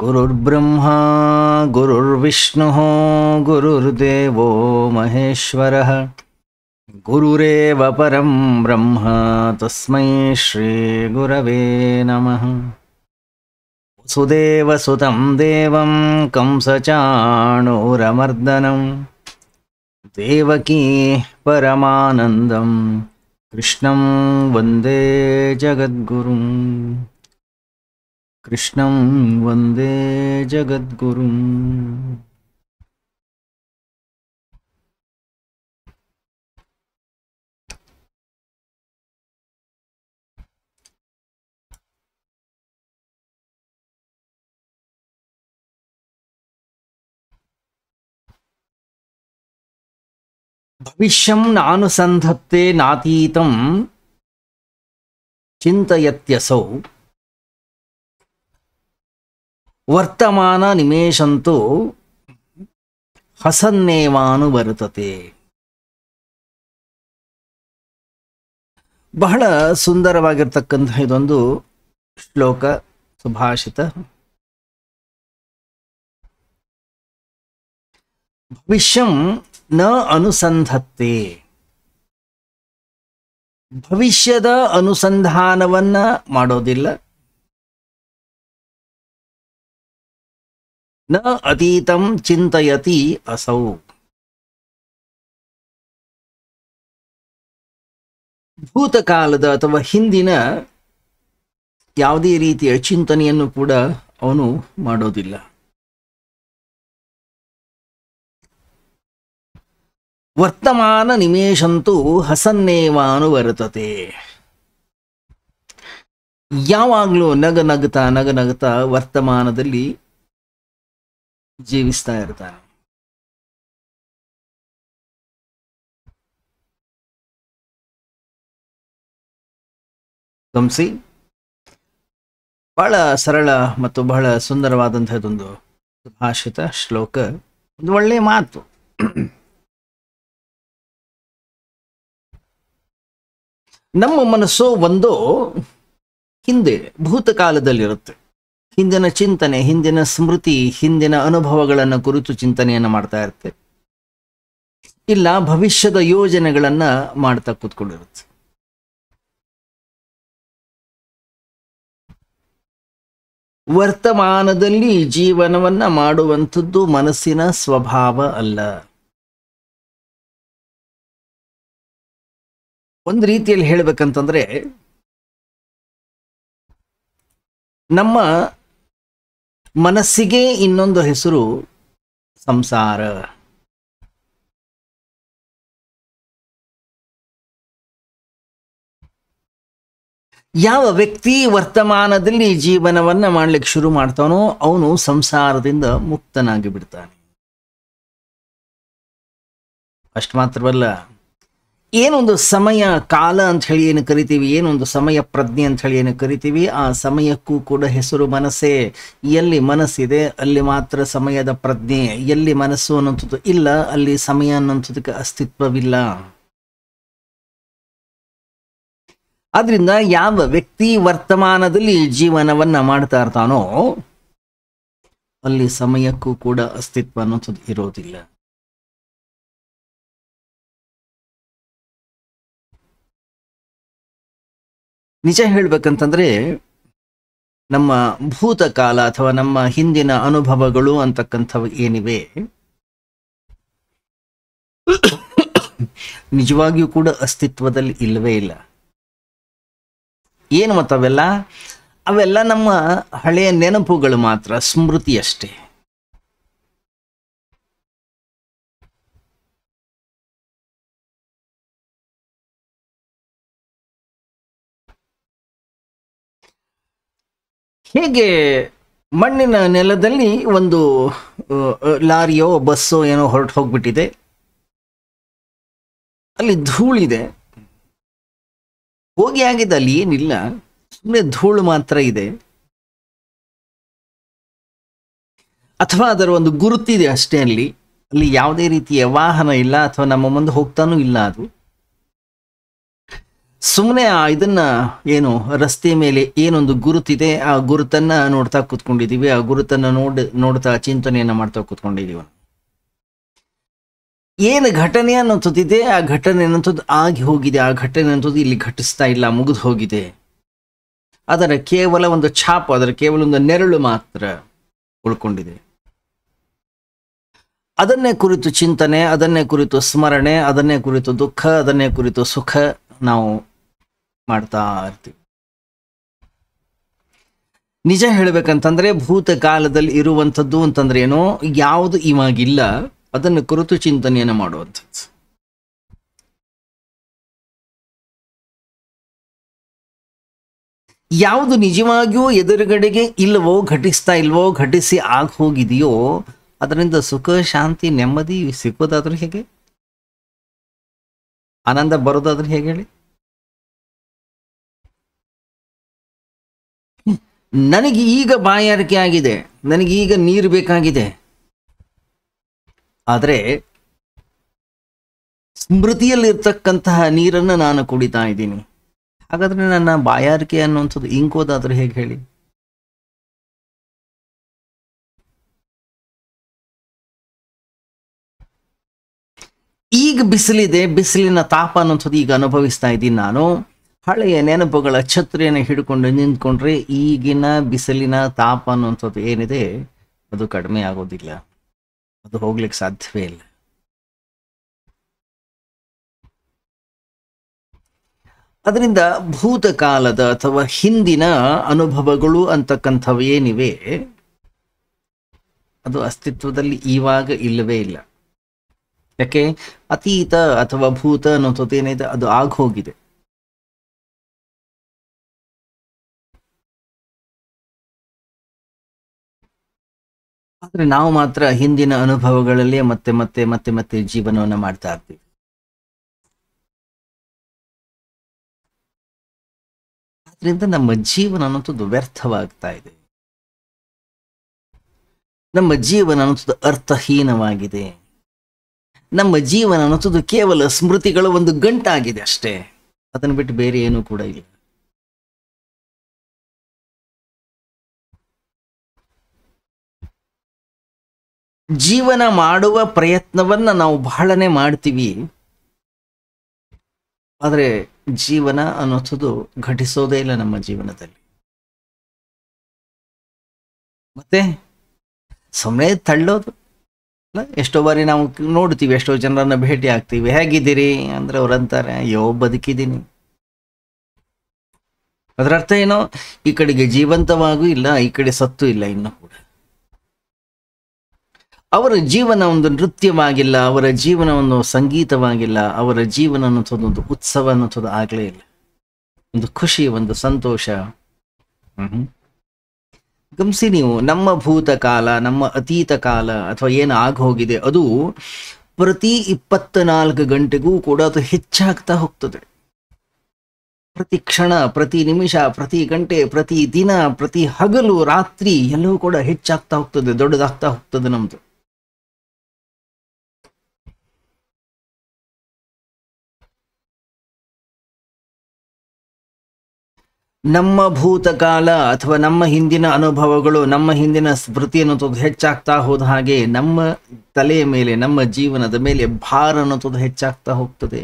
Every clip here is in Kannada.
गुरुर्ब्रह्मा गुरुर्विष्णुः गुरुर्देवो महेश्वरः गुरुरेव परं ब्रह्मा तस्मै श्रीगुरवे नमः सुदेवसुतं देवं कंसचाणूरमर्दनं देवकी परमानन्दं कृष्णं वन्दे जगद्गुरुम् कृष्णं वन्दे जगद्गुरुम् भविष्यं नानुसन्धत्ते नातीतं चिन्तयत्यसौ ವರ್ತಮಾನ ನಿಮೇಶಂತೂ ಹಸನ್ನೇವಾನು ಬರುತ್ತದೆ ಬಹಳ ಸುಂದರವಾಗಿರ್ತಕ್ಕಂಥ ಇದೊಂದು ಶ್ಲೋಕ ಸುಭಾಷಿತ ಭವಿಷ್ಯಂ ನ ಅನುಸಂಧತ್ತೆ ಭವಿಷ್ಯದ ಅನುಸಂಧಾನವನ್ನ ಮಾಡೋದಿಲ್ಲ ನ ಅತೀತಂ ಚಿಂತಯತಿ ಅಸೌ ಭೂತಕಾಲದ ಅಥವಾ ಹಿಂದಿನ ಯಾವುದೇ ರೀತಿಯ ಚಿಂತನೆಯನ್ನು ಕೂಡ ಅವನು ಮಾಡೋದಿಲ್ಲ ವರ್ತಮಾನ ನಿಮೇಷಂತೂ ಬರುತ್ತದೆ ಯಾವಾಗಲೂ ನಗ ನಗ ನಗತಾ ವರ್ತಮಾನದಲ್ಲಿ ಜೀವಿಸ್ತಾ ಇರ್ತಾನೆ ಕಮ್ಸಿ ಬಹಳ ಸರಳ ಮತ್ತು ಬಹಳ ಸುಂದರವಾದಂತಹದೊಂದು ಸುಭಾಷಿತ ಶ್ಲೋಕ ಒಂದು ಒಳ್ಳೆಯ ಮಾತು ನಮ್ಮ ಮನಸ್ಸು ಒಂದು ಹಿಂದೆ ಭೂತಕಾಲದಲ್ಲಿರುತ್ತೆ ಹಿಂದಿನ ಚಿಂತನೆ ಹಿಂದಿನ ಸ್ಮೃತಿ ಹಿಂದಿನ ಅನುಭವಗಳನ್ನು ಕುರಿತು ಚಿಂತನೆಯನ್ನು ಮಾಡ್ತಾ ಇರ್ತೇವೆ ಇಲ್ಲ ಭವಿಷ್ಯದ ಯೋಜನೆಗಳನ್ನ ಮಾಡ್ತಾ ಕೂತ್ಕೊಂಡಿರುತ್ತೆ ವರ್ತಮಾನದಲ್ಲಿ ಜೀವನವನ್ನ ಮಾಡುವಂಥದ್ದು ಮನಸ್ಸಿನ ಸ್ವಭಾವ ಅಲ್ಲ ಒಂದು ರೀತಿಯಲ್ಲಿ ಹೇಳ್ಬೇಕಂತಂದ್ರೆ ನಮ್ಮ ಮನಸ್ಸಿಗೆ ಇನ್ನೊಂದು ಹೆಸರು ಸಂಸಾರ ಯಾವ ವ್ಯಕ್ತಿ ವರ್ತಮಾನದಲ್ಲಿ ಜೀವನವನ್ನ ಮಾಡ್ಲಿಕ್ಕೆ ಶುರು ಮಾಡ್ತಾನೋ ಅವನು ಸಂಸಾರದಿಂದ ಮುಕ್ತನಾಗಿ ಬಿಡ್ತಾನೆ ಅಷ್ಟು ಮಾತ್ರವಲ್ಲ ಏನೊಂದು ಸಮಯ ಕಾಲ ಅಂತ ಹೇಳಿ ಏನು ಕರಿತೀವಿ ಏನೊಂದು ಸಮಯ ಪ್ರಜ್ಞೆ ಅಂತ ಹೇಳಿ ಏನು ಕರಿತೀವಿ ಆ ಸಮಯಕ್ಕೂ ಕೂಡ ಹೆಸರು ಮನಸ್ಸೇ ಎಲ್ಲಿ ಮನಸ್ಸಿದೆ ಅಲ್ಲಿ ಮಾತ್ರ ಸಮಯದ ಪ್ರಜ್ಞೆ ಎಲ್ಲಿ ಮನಸ್ಸು ಅನ್ನೋಂಥದ್ದು ಇಲ್ಲ ಅಲ್ಲಿ ಸಮಯ ಅನ್ನೋಂಥದಕ್ಕೆ ಅಸ್ತಿತ್ವವಿಲ್ಲ ಆದ್ರಿಂದ ಯಾವ ವ್ಯಕ್ತಿ ವರ್ತಮಾನದಲ್ಲಿ ಜೀವನವನ್ನ ಮಾಡ್ತಾ ಇರ್ತಾನೋ ಅಲ್ಲಿ ಸಮಯಕ್ಕೂ ಕೂಡ ಅಸ್ತಿತ್ವ ಅನ್ನೋಂಥದ್ದು ಇರೋದಿಲ್ಲ ನಿಜ ಹೇಳ್ಬೇಕಂತಂದ್ರೆ ನಮ್ಮ ಭೂತಕಾಲ ಅಥವಾ ನಮ್ಮ ಹಿಂದಿನ ಅನುಭವಗಳು ಅಂತಕ್ಕಂಥವು ಏನಿವೆ ನಿಜವಾಗಿಯೂ ಕೂಡ ಅಸ್ತಿತ್ವದಲ್ಲಿ ಇಲ್ಲವೇ ಇಲ್ಲ ಏನು ಮತ್ತವೆಲ್ಲ ಅವೆಲ್ಲ ನಮ್ಮ ಹಳೆಯ ನೆನಪುಗಳು ಮಾತ್ರ ಸ್ಮೃತಿಯಷ್ಟೇ ಹೇಗೆ ಮಣ್ಣಿನ ನೆಲದಲ್ಲಿ ಒಂದು ಲಾರಿಯೋ ಬಸ್ಸೋ ಏನೋ ಹೊರಟು ಹೋಗ್ಬಿಟ್ಟಿದೆ ಅಲ್ಲಿ ಧೂಳಿದೆ ಹೋಗಿ ಆಗಿದೆ ಅಲ್ಲಿ ಏನಿಲ್ಲ ಸುಮ್ಮನೆ ಧೂಳು ಮಾತ್ರ ಇದೆ ಅಥವಾ ಅದರ ಒಂದು ಗುರುತಿದೆ ಅಷ್ಟೇ ಅಲ್ಲಿ ಅಲ್ಲಿ ಯಾವುದೇ ರೀತಿಯ ವಾಹನ ಇಲ್ಲ ಅಥವಾ ನಮ್ಮ ಮುಂದೆ ಹೋಗ್ತಾನೂ ಇಲ್ಲ ಅದು ಸುಮ್ಮನೆ ಆ ಇದನ್ನ ಏನು ರಸ್ತೆ ಮೇಲೆ ಏನೊಂದು ಗುರುತಿದೆ ಆ ಗುರುತನ್ನ ನೋಡ್ತಾ ಕೂತ್ಕೊಂಡಿದ್ದೀವಿ ಆ ಗುರುತನ್ನ ನೋಡ್ ನೋಡ್ತಾ ಚಿಂತನೆಯನ್ನ ಮಾಡ್ತಾ ಕೂತ್ಕೊಂಡಿದ್ದೀವಿ ಏನು ಘಟನೆ ಅನ್ನೋಂಥದ್ದಿದೆ ಆ ಘಟನೆ ಅನ್ನೋದು ಆಗಿ ಹೋಗಿದೆ ಆ ಘಟನೆ ಅನ್ನೋದು ಇಲ್ಲಿ ಘಟಿಸ್ತಾ ಇಲ್ಲ ಮುಗಿದು ಹೋಗಿದೆ ಅದರ ಕೇವಲ ಒಂದು ಛಾಪು ಅದರ ಕೇವಲ ಒಂದು ನೆರಳು ಮಾತ್ರ ಉಳ್ಕೊಂಡಿದೆ ಅದನ್ನೇ ಕುರಿತು ಚಿಂತನೆ ಅದನ್ನೇ ಕುರಿತು ಸ್ಮರಣೆ ಅದನ್ನೇ ಕುರಿತು ದುಃಖ ಅದನ್ನೇ ಕುರಿತು ಸುಖ ನಾವು ಮಾಡ್ತಾ ಇರ್ತೀವಿ ನಿಜ ಹೇಳಬೇಕಂತಂದ್ರೆ ಭೂತಕಾಲದಲ್ಲಿ ಇರುವಂಥದ್ದು ಅಂತಂದ್ರೆ ಏನೋ ಯಾವುದು ಇವಾಗಿಲ್ಲ ಅದನ್ನು ಕುರಿತು ಚಿಂತನೆಯನ್ನು ಮಾಡುವಂಥದ್ದು ಯಾವುದು ನಿಜವಾಗಿಯೂ ಎದುರುಗಡೆಗೆ ಇಲ್ಲವೋ ಘಟಿಸ್ತಾ ಇಲ್ವೋ ಘಟಿಸಿ ಆಗ ಹೋಗಿದೆಯೋ ಅದರಿಂದ ಸುಖ ಶಾಂತಿ ನೆಮ್ಮದಿ ಸಿಕ್ಕೋದಾದ್ರೂ ಹೇಗೆ ಆನಂದ ಬರೋದಾದ್ರೂ ಹೇಗೆ ಹೇಳಿ ನನಗೆ ಈಗ ಬಾಯಾರಿಕೆ ಆಗಿದೆ ಈಗ ನೀರು ಬೇಕಾಗಿದೆ ಆದರೆ ಸ್ಮೃತಿಯಲ್ಲಿರ್ತಕ್ಕಂತಹ ನೀರನ್ನು ನಾನು ಕುಡಿತಾ ಇದ್ದೀನಿ ಹಾಗಾದರೆ ನನ್ನ ಬಾಯಾರಿಕೆ ಅನ್ನುವಂಥದ್ದು ಇಂಕೋದಾದ್ರೆ ಹೇಗೆ ಹೇಳಿ ಈಗ ಬಿಸಿಲಿದೆ ಬಿಸಿಲಿನ ತಾಪ ಅನ್ನೋಂಥದ್ದು ಈಗ ಅನುಭವಿಸ್ತಾ ಇದ್ದೀನಿ ನಾನು ಹಳೆಯ ನೆನಪುಗಳ ಛತ್ರಿಯನ್ನು ಹಿಡ್ಕೊಂಡು ನಿಂತ್ಕೊಂಡ್ರೆ ಈಗಿನ ಬಿಸಿಲಿನ ತಾಪ ಅನ್ನುವಂಥದ್ದು ಏನಿದೆ ಅದು ಕಡಿಮೆ ಆಗೋದಿಲ್ಲ ಅದು ಹೋಗ್ಲಿಕ್ಕೆ ಸಾಧ್ಯವೇ ಇಲ್ಲ ಅದರಿಂದ ಭೂತಕಾಲದ ಅಥವಾ ಹಿಂದಿನ ಅನುಭವಗಳು ಅಂತಕ್ಕಂಥವು ಏನಿವೆ ಅದು ಅಸ್ತಿತ್ವದಲ್ಲಿ ಈವಾಗ ಇಲ್ಲವೇ ಇಲ್ಲ ಯಾಕೆ ಅತೀತ ಅಥವಾ ಭೂತ ಅನ್ನೋಂಥದ್ದು ಏನಿದೆ ಅದು ಆಗೋಗಿದೆ ಆದ್ರೆ ನಾವು ಮಾತ್ರ ಹಿಂದಿನ ಅನುಭವಗಳಲ್ಲಿ ಮತ್ತೆ ಮತ್ತೆ ಮತ್ತೆ ಮತ್ತೆ ಜೀವನವನ್ನು ಮಾಡ್ತಾ ಇರ್ತೀವಿ ಆದ್ರಿಂದ ನಮ್ಮ ಜೀವನ ಅನ್ನೋದು ವ್ಯರ್ಥವಾಗ್ತಾ ಇದೆ ನಮ್ಮ ಜೀವನ ಅನ್ನೋದು ಅರ್ಥಹೀನವಾಗಿದೆ ನಮ್ಮ ಜೀವನ ಅನ್ನೋದು ಕೇವಲ ಸ್ಮೃತಿಗಳ ಒಂದು ಗಂಟಾಗಿದೆ ಅಷ್ಟೇ ಅದನ್ನು ಬಿಟ್ಟು ಬೇರೆ ಏನೂ ಕೂಡ ಇಲ್ಲ ಜೀವನ ಮಾಡುವ ಪ್ರಯತ್ನವನ್ನ ನಾವು ಬಹಳನೇ ಮಾಡ್ತೀವಿ ಆದರೆ ಜೀವನ ಅನ್ನೋದು ಘಟಿಸೋದೇ ಇಲ್ಲ ನಮ್ಮ ಜೀವನದಲ್ಲಿ ಮತ್ತೆ ಸಮಯ ತಳ್ಳೋದು ಅಲ್ಲ ಎಷ್ಟೋ ಬಾರಿ ನಾವು ನೋಡ್ತೀವಿ ಎಷ್ಟೋ ಜನರನ್ನ ಭೇಟಿ ಆಗ್ತೀವಿ ಹೇಗಿದ್ದೀರಿ ಅಂದ್ರೆ ಅವ್ರಂತಾರೆ ಅಯ್ಯೋ ಬದುಕಿದ್ದೀನಿ ಅದರರ್ಥ ಏನೋ ಈ ಕಡೆಗೆ ಜೀವಂತವಾಗೂ ಇಲ್ಲ ಈ ಕಡೆ ಸತ್ತು ಇಲ್ಲ ಇನ್ನೂ ಕೂಡ ಅವರ ಜೀವನ ಒಂದು ನೃತ್ಯವಾಗಿಲ್ಲ ಅವರ ಜೀವನ ಒಂದು ಸಂಗೀತವಾಗಿಲ್ಲ ಅವರ ಜೀವನ ಒಂದು ಉತ್ಸವ ಅನ್ನೋದು ಆಗಲೇ ಇಲ್ಲ ಒಂದು ಖುಷಿ ಒಂದು ಸಂತೋಷ ಗಮಿಸಿ ನೀವು ನಮ್ಮ ಭೂತ ಕಾಲ ನಮ್ಮ ಅತೀತ ಕಾಲ ಅಥವಾ ಏನು ಹೋಗಿದೆ ಅದು ಪ್ರತಿ ನಾಲ್ಕು ಗಂಟೆಗೂ ಕೂಡ ಅದು ಹೆಚ್ಚಾಗ್ತಾ ಹೋಗ್ತದೆ ಪ್ರತಿ ಕ್ಷಣ ಪ್ರತಿ ನಿಮಿಷ ಪ್ರತಿ ಗಂಟೆ ಪ್ರತಿ ದಿನ ಪ್ರತಿ ಹಗಲು ರಾತ್ರಿ ಎಲ್ಲವೂ ಕೂಡ ಹೆಚ್ಚಾಗ್ತಾ ಹೋಗ್ತದೆ ದೊಡ್ಡದಾಗ್ತಾ ಹೋಗ್ತದೆ ನಮ್ದು ನಮ್ಮ ಭೂತಕಾಲ ಅಥವಾ ನಮ್ಮ ಹಿಂದಿನ ಅನುಭವಗಳು ನಮ್ಮ ಹಿಂದಿನ ಸ್ಮೃತಿ ಅನ್ನೋದು ಹೆಚ್ಚಾಗ್ತಾ ಹೋದ ಹಾಗೆ ನಮ್ಮ ತಲೆಯ ಮೇಲೆ ನಮ್ಮ ಜೀವನದ ಮೇಲೆ ಭಾರ ಅನ್ನೋದು ಹೆಚ್ಚಾಗ್ತಾ ಹೋಗ್ತದೆ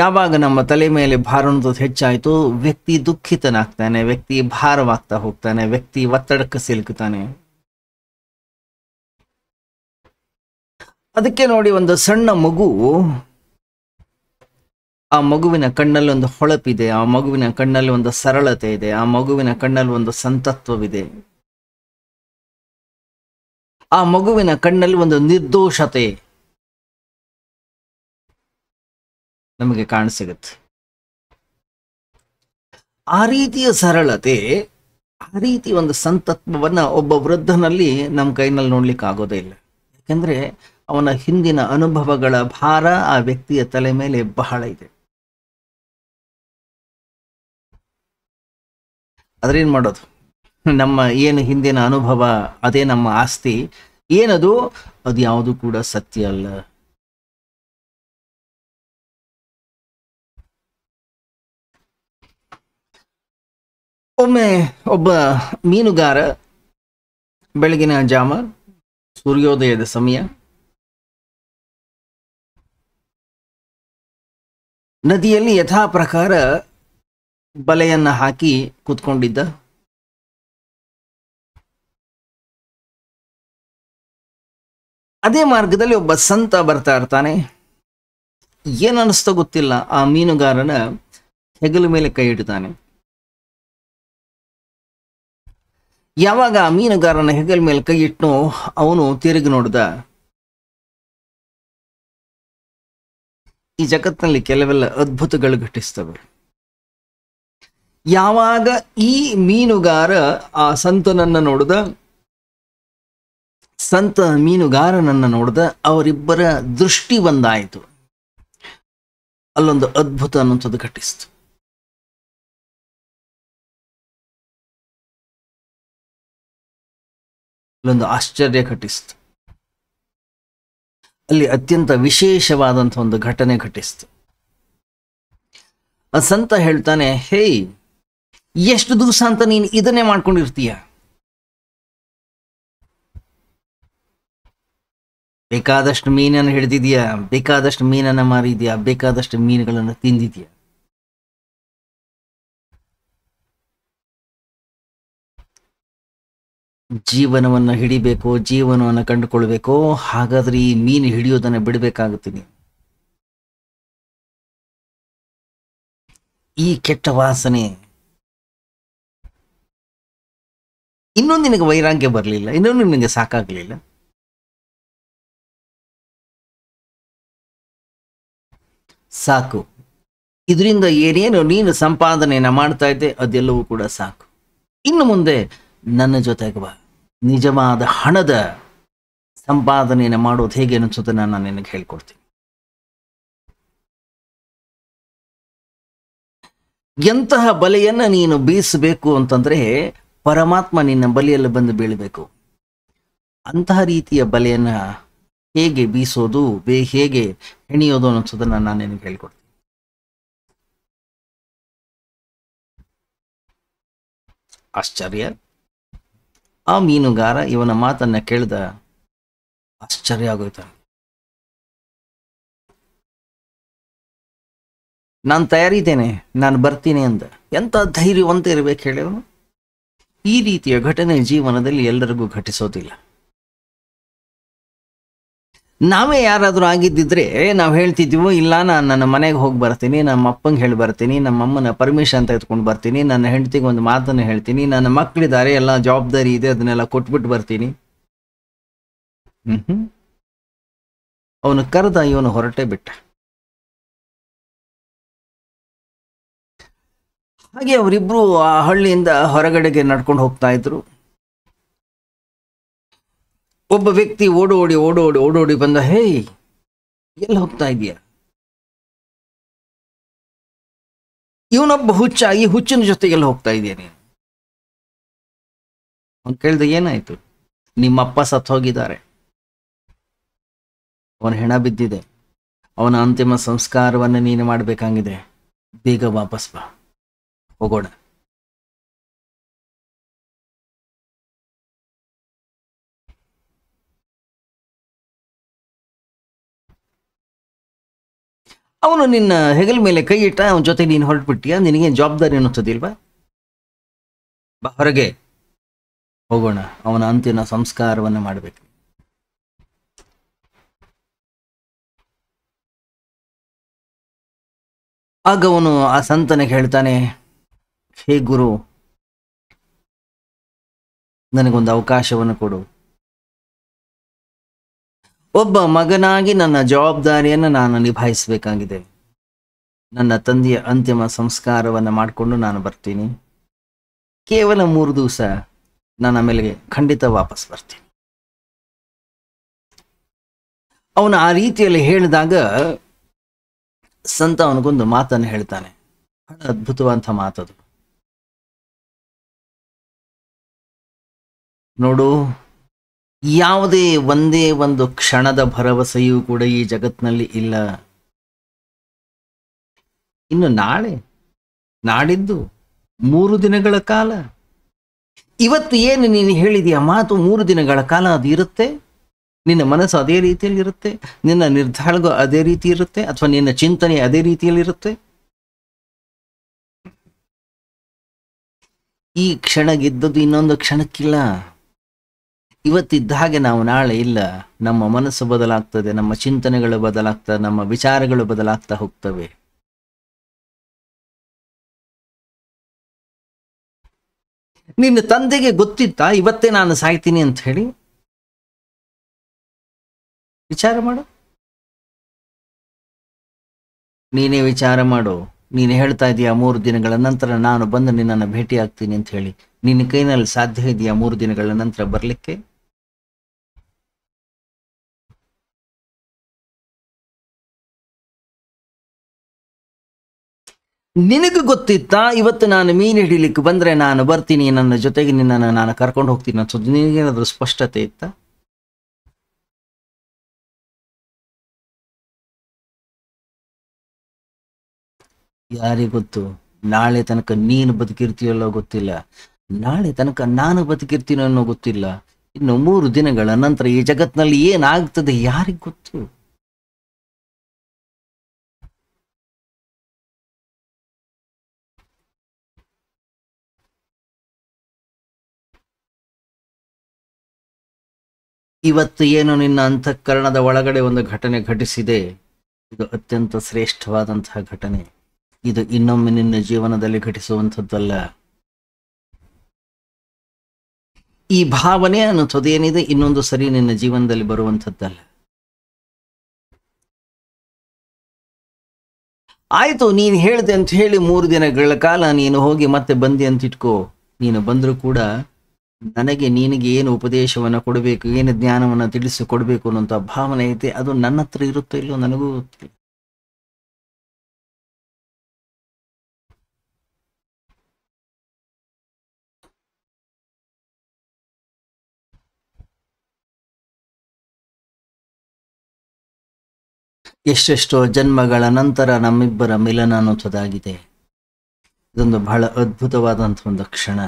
ಯಾವಾಗ ನಮ್ಮ ತಲೆ ಮೇಲೆ ಭಾರ ಅನ್ನೋದು ಹೆಚ್ಚಾಯಿತು ವ್ಯಕ್ತಿ ದುಃಖಿತನಾಗ್ತಾನೆ ವ್ಯಕ್ತಿ ಭಾರವಾಗ್ತಾ ಹೋಗ್ತಾನೆ ವ್ಯಕ್ತಿ ಒತ್ತಡಕ್ಕೆ ಸಿಲುಕುತ್ತಾನೆ ಅದಕ್ಕೆ ನೋಡಿ ಒಂದು ಸಣ್ಣ ಮಗು ಆ ಮಗುವಿನ ಕಣ್ಣಲ್ಲಿ ಒಂದು ಹೊಳಪಿದೆ ಆ ಮಗುವಿನ ಕಣ್ಣಲ್ಲಿ ಒಂದು ಸರಳತೆ ಇದೆ ಆ ಮಗುವಿನ ಕಣ್ಣಲ್ಲಿ ಒಂದು ಸಂತತ್ವವಿದೆ ಆ ಮಗುವಿನ ಕಣ್ಣಲ್ಲಿ ಒಂದು ನಿರ್ದೋಷತೆ ನಮಗೆ ಕಾಣಸಿಗುತ್ತೆ ಆ ರೀತಿಯ ಸರಳತೆ ಆ ರೀತಿ ಒಂದು ಸಂತತ್ವವನ್ನು ಒಬ್ಬ ವೃದ್ಧನಲ್ಲಿ ನಮ್ಮ ಕೈನಲ್ಲಿ ನೋಡ್ಲಿಕ್ಕೆ ಆಗೋದೇ ಇಲ್ಲ ಯಾಕೆಂದ್ರೆ ಅವನ ಹಿಂದಿನ ಅನುಭವಗಳ ಭಾರ ಆ ವ್ಯಕ್ತಿಯ ತಲೆ ಮೇಲೆ ಬಹಳ ಇದೆ ಏನ್ ಮಾಡೋದು ನಮ್ಮ ಏನು ಹಿಂದಿನ ಅನುಭವ ಅದೇ ನಮ್ಮ ಆಸ್ತಿ ಏನದು ಅದು ಯಾವುದು ಕೂಡ ಸತ್ಯ ಅಲ್ಲ ಒಮ್ಮೆ ಒಬ್ಬ ಮೀನುಗಾರ ಬೆಳಗಿನ ಜಾಮ ಸೂರ್ಯೋದಯದ ಸಮಯ ನದಿಯಲ್ಲಿ ಯಥಾ ಪ್ರಕಾರ ಬಲೆಯನ್ನು ಹಾಕಿ ಕೂತ್ಕೊಂಡಿದ್ದ ಅದೇ ಮಾರ್ಗದಲ್ಲಿ ಒಬ್ಬ ಸಂತ ಬರ್ತಾ ಇರ್ತಾನೆ ಏನನ್ನಿಸ್ತೋ ಗೊತ್ತಿಲ್ಲ ಆ ಮೀನುಗಾರನ ಹೆಗಲ ಮೇಲೆ ಕೈ ಇಡ್ತಾನೆ ಯಾವಾಗ ಆ ಮೀನುಗಾರನ ಹೆಗಲ ಮೇಲೆ ಕೈ ಇಟ್ನೋ ಅವನು ತಿರುಗಿ ನೋಡ್ದ ಈ ಜಗತ್ತಿನಲ್ಲಿ ಕೆಲವೆಲ್ಲ ಅದ್ಭುತಗಳು ಘಟಿಸ್ತವೆ ಯಾವಾಗ ಈ ಮೀನುಗಾರ ಆ ಸಂತನನ್ನ ನೋಡಿದ ಸಂತ ಮೀನುಗಾರನನ್ನ ನೋಡಿದ ಅವರಿಬ್ಬರ ದೃಷ್ಟಿ ಒಂದಾಯಿತು ಅಲ್ಲೊಂದು ಅದ್ಭುತ ಅನ್ನುವಂಥದ್ದು ಘಟಿಸ್ತು ಅಲ್ಲೊಂದು ಆಶ್ಚರ್ಯ ಘಟಿಸ್ತು ಅಲ್ಲಿ ಅತ್ಯಂತ ವಿಶೇಷವಾದಂಥ ಒಂದು ಘಟನೆ ಘಟಿಸ್ತು ಆ ಸಂತ ಹೇಳ್ತಾನೆ ಹೇಯ್ ಎಷ್ಟು ದಿವಸ ಅಂತ ನೀನು ಇದನ್ನೇ ಮಾಡ್ಕೊಂಡಿರ್ತೀಯ ಬೇಕಾದಷ್ಟು ಮೀನನ್ನು ಹಿಡಿದಿದೆಯಾ ಬೇಕಾದಷ್ಟು ಮೀನನ್ನು ಮಾರಿದ್ಯಾ ಬೇಕಾದಷ್ಟು ಮೀನುಗಳನ್ನು ತಿಂದಿದ್ಯಾ ಜೀವನವನ್ನು ಹಿಡಿಬೇಕು ಜೀವನವನ್ನು ಕಂಡುಕೊಳ್ಬೇಕು ಹಾಗಾದ್ರೆ ಈ ಮೀನು ಹಿಡಿಯೋದನ್ನು ಬಿಡಬೇಕಾಗುತ್ತೆ ಈ ಕೆಟ್ಟ ವಾಸನೆ ಇನ್ನೊಂದು ನಿನಗೆ ವೈರಾಗ್ಯ ಬರಲಿಲ್ಲ ಇನ್ನೊಂದು ನಿನಗೆ ಸಾಕಾಗಲಿಲ್ಲ ಸಾಕು ಇದರಿಂದ ಏನೇನು ನೀನು ಸಂಪಾದನೆಯನ್ನ ಮಾಡ್ತಾ ಇದ್ದೆ ಅದೆಲ್ಲವೂ ಕೂಡ ಸಾಕು ಇನ್ನು ಮುಂದೆ ನನ್ನ ಜೊತೆಗೆ ಬಾ ನಿಜವಾದ ಹಣದ ಸಂಪಾದನೆಯನ್ನು ಮಾಡೋದು ಹೇಗೆ ಅನಿಸುತ್ತೆ ನಾನು ನಿನಗೆ ಹೇಳ್ಕೊಡ್ತೀನಿ ಎಂತಹ ಬಲೆಯನ್ನು ನೀನು ಬೀಸಬೇಕು ಅಂತಂದ್ರೆ ಪರಮಾತ್ಮ ನಿನ್ನ ಬಲಿಯಲ್ಲಿ ಬಂದು ಬೀಳಬೇಕು ಅಂತಹ ರೀತಿಯ ಬಲೆಯನ್ನು ಹೇಗೆ ಬೀಸೋದು ಬೇ ಹೇಗೆ ಹೆಣಿಯೋದು ಅನ್ನಿಸೋದನ್ನ ನಾನು ನಿನಗೆ ಹೇಳ್ಕೊಡ್ತೀನಿ ಆಶ್ಚರ್ಯ ಆ ಮೀನುಗಾರ ಇವನ ಮಾತನ್ನ ಕೇಳಿದ ಆಶ್ಚರ್ಯ ಆಗೋಯ್ತ ನಾನು ತಯಾರಿದ್ದೇನೆ ನಾನು ಬರ್ತೀನಿ ಅಂತ ಎಂತ ಧೈರ್ಯವಂತ ಇರಬೇಕು ಹೇಳಿವನು ಈ ರೀತಿಯ ಘಟನೆ ಜೀವನದಲ್ಲಿ ಎಲ್ಲರಿಗೂ ಘಟಿಸೋದಿಲ್ಲ ನಾವೇ ಯಾರಾದರೂ ಆಗಿದ್ದಿದ್ರೆ ನಾವು ಹೇಳ್ತಿದ್ದೀವೋ ಇಲ್ಲ ನಾನು ನನ್ನ ಮನೆಗೆ ಹೋಗಿ ಬರ್ತೀನಿ ನಮ್ಮ ಅಪ್ಪಂಗೆ ಹೇಳಿ ಬರ್ತೀನಿ ನಮ್ಮ ಅಮ್ಮನ ಪರ್ಮಿಷನ್ ತೆಗೆದುಕೊಂಡು ಬರ್ತೀನಿ ನನ್ನ ಹೆಂಡತಿಗೆ ಒಂದು ಮಾತನ್ನು ಹೇಳ್ತೀನಿ ನನ್ನ ಮಕ್ಕಳಿದ್ದಾರೆ ಎಲ್ಲ ಜವಾಬ್ದಾರಿ ಇದೆ ಅದನ್ನೆಲ್ಲ ಕೊಟ್ಬಿಟ್ಟು ಬರ್ತೀನಿ ಹ್ಞೂ ಅವನು ಕರೆದ ಇವನು ಹೊರಟೇ ಬಿಟ್ಟ ಹಾಗೆ ಅವರಿಬ್ರು ಆ ಹಳ್ಳಿಯಿಂದ ಹೊರಗಡೆಗೆ ನಡ್ಕೊಂಡು ಹೋಗ್ತಾ ಇದ್ರು ಒಬ್ಬ ವ್ಯಕ್ತಿ ಓಡೋಡಿ ಓಡೋಡಿ ಓಡೋಡಿ ಬಂದ ಹೇಯ್ ಎಲ್ಲ ಹೋಗ್ತಾ ಇದೀಯ ಇವನೊಬ್ಬ ಹುಚ್ಚ ಈ ಹುಚ್ಚಿನ ಜೊತೆ ಎಲ್ಲಿ ಹೋಗ್ತಾ ಇದೀಯ ನೀನು ಅವ್ನು ಕೇಳ್ದ ಏನಾಯ್ತು ನಿಮ್ಮಪ್ಪ ಸತ್ ಹೋಗಿದ್ದಾರೆ ಅವನ ಹೆಣ ಬಿದ್ದಿದೆ ಅವನ ಅಂತಿಮ ಸಂಸ್ಕಾರವನ್ನು ನೀನು ಮಾಡಬೇಕಾಗಿದೆ ಬೇಗ ವಾಪಸ್ ಬಾ ಹೋಗೋಣ ಅವನು ನಿನ್ನ ಹೆಗಲ ಮೇಲೆ ಕೈ ಇಟ್ಟ ಅವನ ಜೊತೆ ನೀನು ಹೊರಟ್ಬಿಟ್ಟಿಯಾ ನಿನಗೆ ಜವಾಬ್ದಾರಿ ಅನ್ನಿಸೋದಿಲ್ವಾ ಬಾ ಹೊರಗೆ ಹೋಗೋಣ ಅವನ ಅಂತಿನ ಸಂಸ್ಕಾರವನ್ನು ಮಾಡಬೇಕು ಆಗ ಅವನು ಆ ಸಂತನಿಗೆ ಹೇಳ್ತಾನೆ ಹೇ ಗುರು ನನಗೊಂದು ಅವಕಾಶವನ್ನು ಕೊಡು ಒಬ್ಬ ಮಗನಾಗಿ ನನ್ನ ಜವಾಬ್ದಾರಿಯನ್ನು ನಾನು ನಿಭಾಯಿಸಬೇಕಾಗಿದೆ ನನ್ನ ತಂದೆಯ ಅಂತಿಮ ಸಂಸ್ಕಾರವನ್ನು ಮಾಡಿಕೊಂಡು ನಾನು ಬರ್ತೀನಿ ಕೇವಲ ಮೂರು ದಿವಸ ನನ್ನ ಮೇಲೆ ಖಂಡಿತ ವಾಪಸ್ ಬರ್ತೀನಿ ಅವನು ಆ ರೀತಿಯಲ್ಲಿ ಹೇಳಿದಾಗ ಸಂತ ಅವನಿಗೊಂದು ಮಾತನ್ನು ಹೇಳ್ತಾನೆ ಬಹಳ ಅದ್ಭುತವಾದಂಥ ಮಾತದು ನೋಡು ಯಾವುದೇ ಒಂದೇ ಒಂದು ಕ್ಷಣದ ಭರವಸೆಯೂ ಕೂಡ ಈ ಜಗತ್ನಲ್ಲಿ ಇಲ್ಲ ಇನ್ನು ನಾಳೆ ನಾಡಿದ್ದು ಮೂರು ದಿನಗಳ ಕಾಲ ಇವತ್ತು ಏನು ನೀನು ಹೇಳಿದೆಯ ಮಾತು ಮೂರು ದಿನಗಳ ಕಾಲ ಅದು ಇರುತ್ತೆ ನಿನ್ನ ಮನಸ್ಸು ಅದೇ ರೀತಿಯಲ್ಲಿ ಇರುತ್ತೆ ನಿನ್ನ ನಿರ್ಧಾರಗಳು ಅದೇ ರೀತಿ ಇರುತ್ತೆ ಅಥವಾ ನಿನ್ನ ಚಿಂತನೆ ಅದೇ ರೀತಿಯಲ್ಲಿ ಇರುತ್ತೆ ಈ ಕ್ಷಣಗಿದ್ದದ್ದು ಇನ್ನೊಂದು ಕ್ಷಣಕ್ಕಿಲ್ಲ ಇವತ್ತಿದ್ದ ಹಾಗೆ ನಾವು ನಾಳೆ ಇಲ್ಲ ನಮ್ಮ ಮನಸ್ಸು ಬದಲಾಗ್ತದೆ ನಮ್ಮ ಚಿಂತನೆಗಳು ಬದಲಾಗ್ತದೆ ನಮ್ಮ ವಿಚಾರಗಳು ಬದಲಾಗ್ತಾ ಹೋಗ್ತವೆ ನಿನ್ನ ತಂದೆಗೆ ಗೊತ್ತಿತ್ತ ಇವತ್ತೇ ನಾನು ಸಾಯ್ತೀನಿ ಅಂತ ಹೇಳಿ ವಿಚಾರ ಮಾಡು ನೀನೇ ವಿಚಾರ ಮಾಡು ನೀನು ಹೇಳ್ತಾ ಇದೀಯ ಮೂರು ದಿನಗಳ ನಂತರ ನಾನು ಬಂದು ನಿನ್ನನ್ನು ಭೇಟಿ ಆಗ್ತೀನಿ ಅಂತ ಹೇಳಿ ನಿನ್ನ ಕೈನಲ್ಲಿ ಸಾಧ್ಯ ಇದೆಯಾ ಮೂರು ದಿನಗಳ ನಂತರ ಬರಲಿಕ್ಕೆ ನಿನಗೆ ಗೊತ್ತಿತ್ತಾ ಇವತ್ತು ನಾನು ಮೀನು ಹಿಡೀಲಿಕ್ಕೆ ಬಂದರೆ ನಾನು ಬರ್ತೀನಿ ನನ್ನ ಜೊತೆಗೆ ನಿನ್ನನ್ನು ನಾನು ಕರ್ಕೊಂಡು ಹೋಗ್ತೀನಿ ಅನ್ಸೋದು ನಿನಗೇನಾದರೂ ಸ್ಪಷ್ಟತೆ ಇತ್ತ ಯಾರಿಗೆ ಗೊತ್ತು ನಾಳೆ ತನಕ ನೀನು ಬದುಕಿರ್ತೀಯಲ್ಲೋ ಗೊತ್ತಿಲ್ಲ ನಾಳೆ ತನಕ ನಾನು ಬದುಕಿರ್ತೀನೋ ಗೊತ್ತಿಲ್ಲ ಇನ್ನು ಮೂರು ದಿನಗಳ ನಂತರ ಈ ಜಗತ್ತಿನಲ್ಲಿ ಏನಾಗ್ತದೆ ಯಾರಿಗೆ ಗೊತ್ತು ಇವತ್ತು ಏನು ನಿನ್ನ ಅಂತಃಕರಣದ ಒಳಗಡೆ ಒಂದು ಘಟನೆ ಘಟಿಸಿದೆ ಇದು ಅತ್ಯಂತ ಶ್ರೇಷ್ಠವಾದಂತಹ ಘಟನೆ ಇದು ಇನ್ನೊಮ್ಮೆ ನಿನ್ನ ಜೀವನದಲ್ಲಿ ಘಟಿಸುವಂಥದ್ದಲ್ಲ ಈ ಭಾವನೆ ಅನ್ನೋದು ಏನಿದೆ ಇನ್ನೊಂದು ಸರಿ ನಿನ್ನ ಜೀವನದಲ್ಲಿ ಬರುವಂಥದ್ದಲ್ಲ ಆಯ್ತು ನೀನು ಹೇಳಿದೆ ಅಂತ ಹೇಳಿ ಮೂರು ದಿನಗಳ ಕಾಲ ನೀನು ಹೋಗಿ ಮತ್ತೆ ಬಂದಿ ಅಂತ ಇಟ್ಕೋ ನೀನು ಬಂದರೂ ಕೂಡ ನನಗೆ ನಿನಗೆ ಏನು ಉಪದೇಶವನ್ನು ಕೊಡಬೇಕು ಏನು ಜ್ಞಾನವನ್ನು ತಿಳಿಸಿಕೊಡಬೇಕು ಅನ್ನೋಂಥ ಭಾವನೆ ಐತೆ ಅದು ನನ್ನ ಹತ್ರ ಇರುತ್ತೋ ಇಲ್ಲೋ ನನಗೂ ಗೊತ್ತಿಲ್ಲ ಎಷ್ಟೆಷ್ಟೋ ಜನ್ಮಗಳ ನಂತರ ನಮ್ಮಿಬ್ಬರ ಮಿಲನ ಅನ್ನುವಂಥದ್ದಾಗಿದೆ ಇದೊಂದು ಬಹಳ ಅದ್ಭುತವಾದಂಥ ಒಂದು ಕ್ಷಣ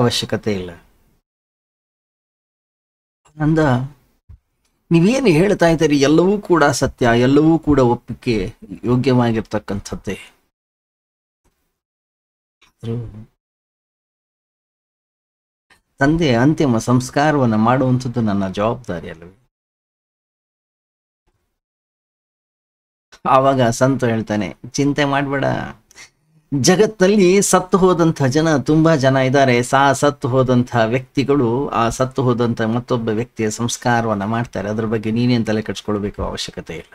ಅವಶ್ಯಕತೆ ಇಲ್ಲ ಅಂದ ನೀವೇನು ಹೇಳ್ತಾ ಇದ್ದೀರಿ ಎಲ್ಲವೂ ಕೂಡ ಸತ್ಯ ಎಲ್ಲವೂ ಕೂಡ ಒಪ್ಪಿಕೆ ಯೋಗ್ಯವಾಗಿರ್ತಕ್ಕಂಥದ್ದೇ ತಂದೆ ಅಂತಿಮ ಸಂಸ್ಕಾರವನ್ನು ಮಾಡುವಂಥದ್ದು ನನ್ನ ಜವಾಬ್ದಾರಿ ಅಲ್ವೇ ಆವಾಗ ಸಂತ ಹೇಳ್ತಾನೆ ಚಿಂತೆ ಮಾಡಬೇಡ ಜಗತ್ತಲ್ಲಿ ಸತ್ತು ಹೋದಂಥ ಜನ ತುಂಬಾ ಜನ ಇದ್ದಾರೆ ಸಾ ಸತ್ತು ಹೋದಂಥ ವ್ಯಕ್ತಿಗಳು ಆ ಸತ್ತು ಹೋದಂಥ ಮತ್ತೊಬ್ಬ ವ್ಯಕ್ತಿಯ ಸಂಸ್ಕಾರವನ್ನು ಮಾಡ್ತಾರೆ ಅದ್ರ ಬಗ್ಗೆ ನೀನೇನು ತಲೆ ಕೆಡಿಸ್ಕೊಳ್ಬೇಕು ಅವಶ್ಯಕತೆ ಇಲ್ಲ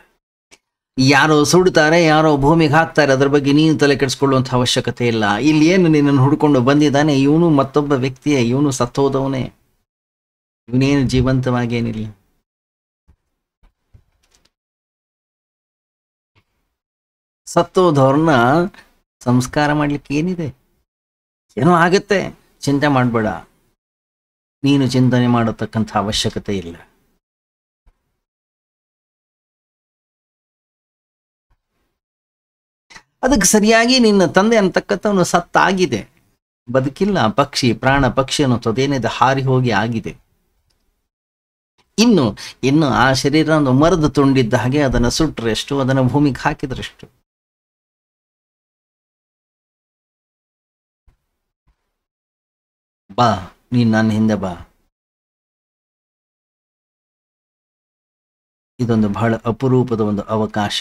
ಯಾರೋ ಸುಡ್ತಾರೆ ಯಾರೋ ಭೂಮಿಗೆ ಹಾಕ್ತಾರೆ ಅದ್ರ ಬಗ್ಗೆ ನೀನು ತಲೆ ಕೆಡಿಸ್ಕೊಳ್ಳುವಂಥ ಅವಶ್ಯಕತೆ ಇಲ್ಲ ಇಲ್ಲಿ ಏನು ನಿನ್ನನ್ನು ಹುಡ್ಕೊಂಡು ಬಂದಿದ್ದಾನೆ ಇವನು ಮತ್ತೊಬ್ಬ ವ್ಯಕ್ತಿಯ ಇವನು ಸತ್ತೋದವನೇ ಇವನೇನು ಜೀವಂತವಾಗೇನಿಲ್ಲ ಸತ್ತೋದವ್ರನ್ನ ಸಂಸ್ಕಾರ ಮಾಡಲಿಕ್ಕೆ ಏನಿದೆ ಏನೋ ಆಗುತ್ತೆ ಚಿಂತೆ ಮಾಡಬೇಡ ನೀನು ಚಿಂತನೆ ಮಾಡತಕ್ಕಂಥ ಅವಶ್ಯಕತೆ ಇಲ್ಲ ಅದಕ್ಕೆ ಸರಿಯಾಗಿ ನಿನ್ನ ತಂದೆ ಅಂತಕ್ಕಂಥವನು ಸತ್ತಾಗಿದೆ ಬದುಕಿಲ್ಲ ಪಕ್ಷಿ ಪ್ರಾಣ ಪಕ್ಷಿ ಅನ್ನೋದೇನಿದೆ ಹಾರಿ ಹೋಗಿ ಆಗಿದೆ ಇನ್ನು ಇನ್ನು ಆ ಒಂದು ಮರದ ತುಂಡಿದ್ದ ಹಾಗೆ ಅದನ್ನು ಸುಟ್ಟರೆಷ್ಟು ಅದನ್ನು ಭೂಮಿಗೆ ಹಾಕಿದ್ರೆಷ್ಟು ಬಾ ನೀ ನನ್ನ ಹಿಂದೆ ಬಾ ಇದೊಂದು ಬಹಳ ಅಪರೂಪದ ಒಂದು ಅವಕಾಶ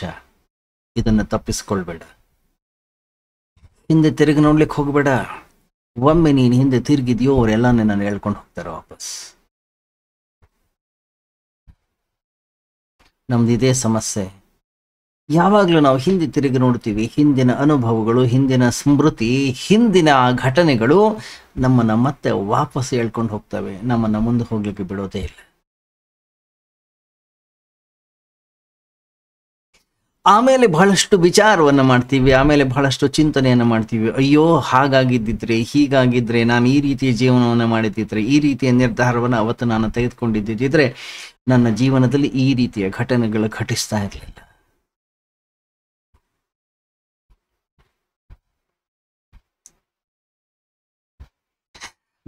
ಇದನ್ನು ತಪ್ಪಿಸ್ಕೊಳ್ಬೇಡ ಹಿಂದೆ ತಿರುಗಿ ನೋಡ್ಲಿಕ್ಕೆ ಹೋಗಬೇಡ ಒಮ್ಮೆ ನೀನು ಹಿಂದೆ ತಿರುಗಿದ್ಯೋ ಅವರೆಲ್ಲ ನಾನು ಹೇಳ್ಕೊಂಡು ಹೋಗ್ತಾರೆ ವಾಪಸ್ ನಮ್ದು ಇದೇ ಸಮಸ್ಯೆ ಯಾವಾಗಲೂ ನಾವು ಹಿಂದೆ ತಿರುಗಿ ನೋಡ್ತೀವಿ ಹಿಂದಿನ ಅನುಭವಗಳು ಹಿಂದಿನ ಸ್ಮೃತಿ ಹಿಂದಿನ ಘಟನೆಗಳು ನಮ್ಮನ್ನು ಮತ್ತೆ ವಾಪಸ್ ಹೇಳ್ಕೊಂಡು ಹೋಗ್ತವೆ ನಮ್ಮನ್ನು ಮುಂದೆ ಹೋಗ್ಲಿಕ್ಕೆ ಬಿಡೋದೇ ಇಲ್ಲ ಆಮೇಲೆ ಬಹಳಷ್ಟು ವಿಚಾರವನ್ನು ಮಾಡ್ತೀವಿ ಆಮೇಲೆ ಬಹಳಷ್ಟು ಚಿಂತನೆಯನ್ನು ಮಾಡ್ತೀವಿ ಅಯ್ಯೋ ಹಾಗಾಗಿದ್ದಿದ್ರೆ ಹೀಗಾಗಿದ್ದರೆ ನಾನು ಈ ರೀತಿಯ ಜೀವನವನ್ನು ಮಾಡಿದ್ದಿದ್ರೆ ಈ ರೀತಿಯ ನಿರ್ಧಾರವನ್ನು ಅವತ್ತು ನಾನು ತೆಗೆದುಕೊಂಡಿದ್ದಿದ್ದರೆ ನನ್ನ ಜೀವನದಲ್ಲಿ ಈ ರೀತಿಯ ಘಟನೆಗಳು ಘಟಿಸ್ತಾ ಇರಲಿಲ್ಲ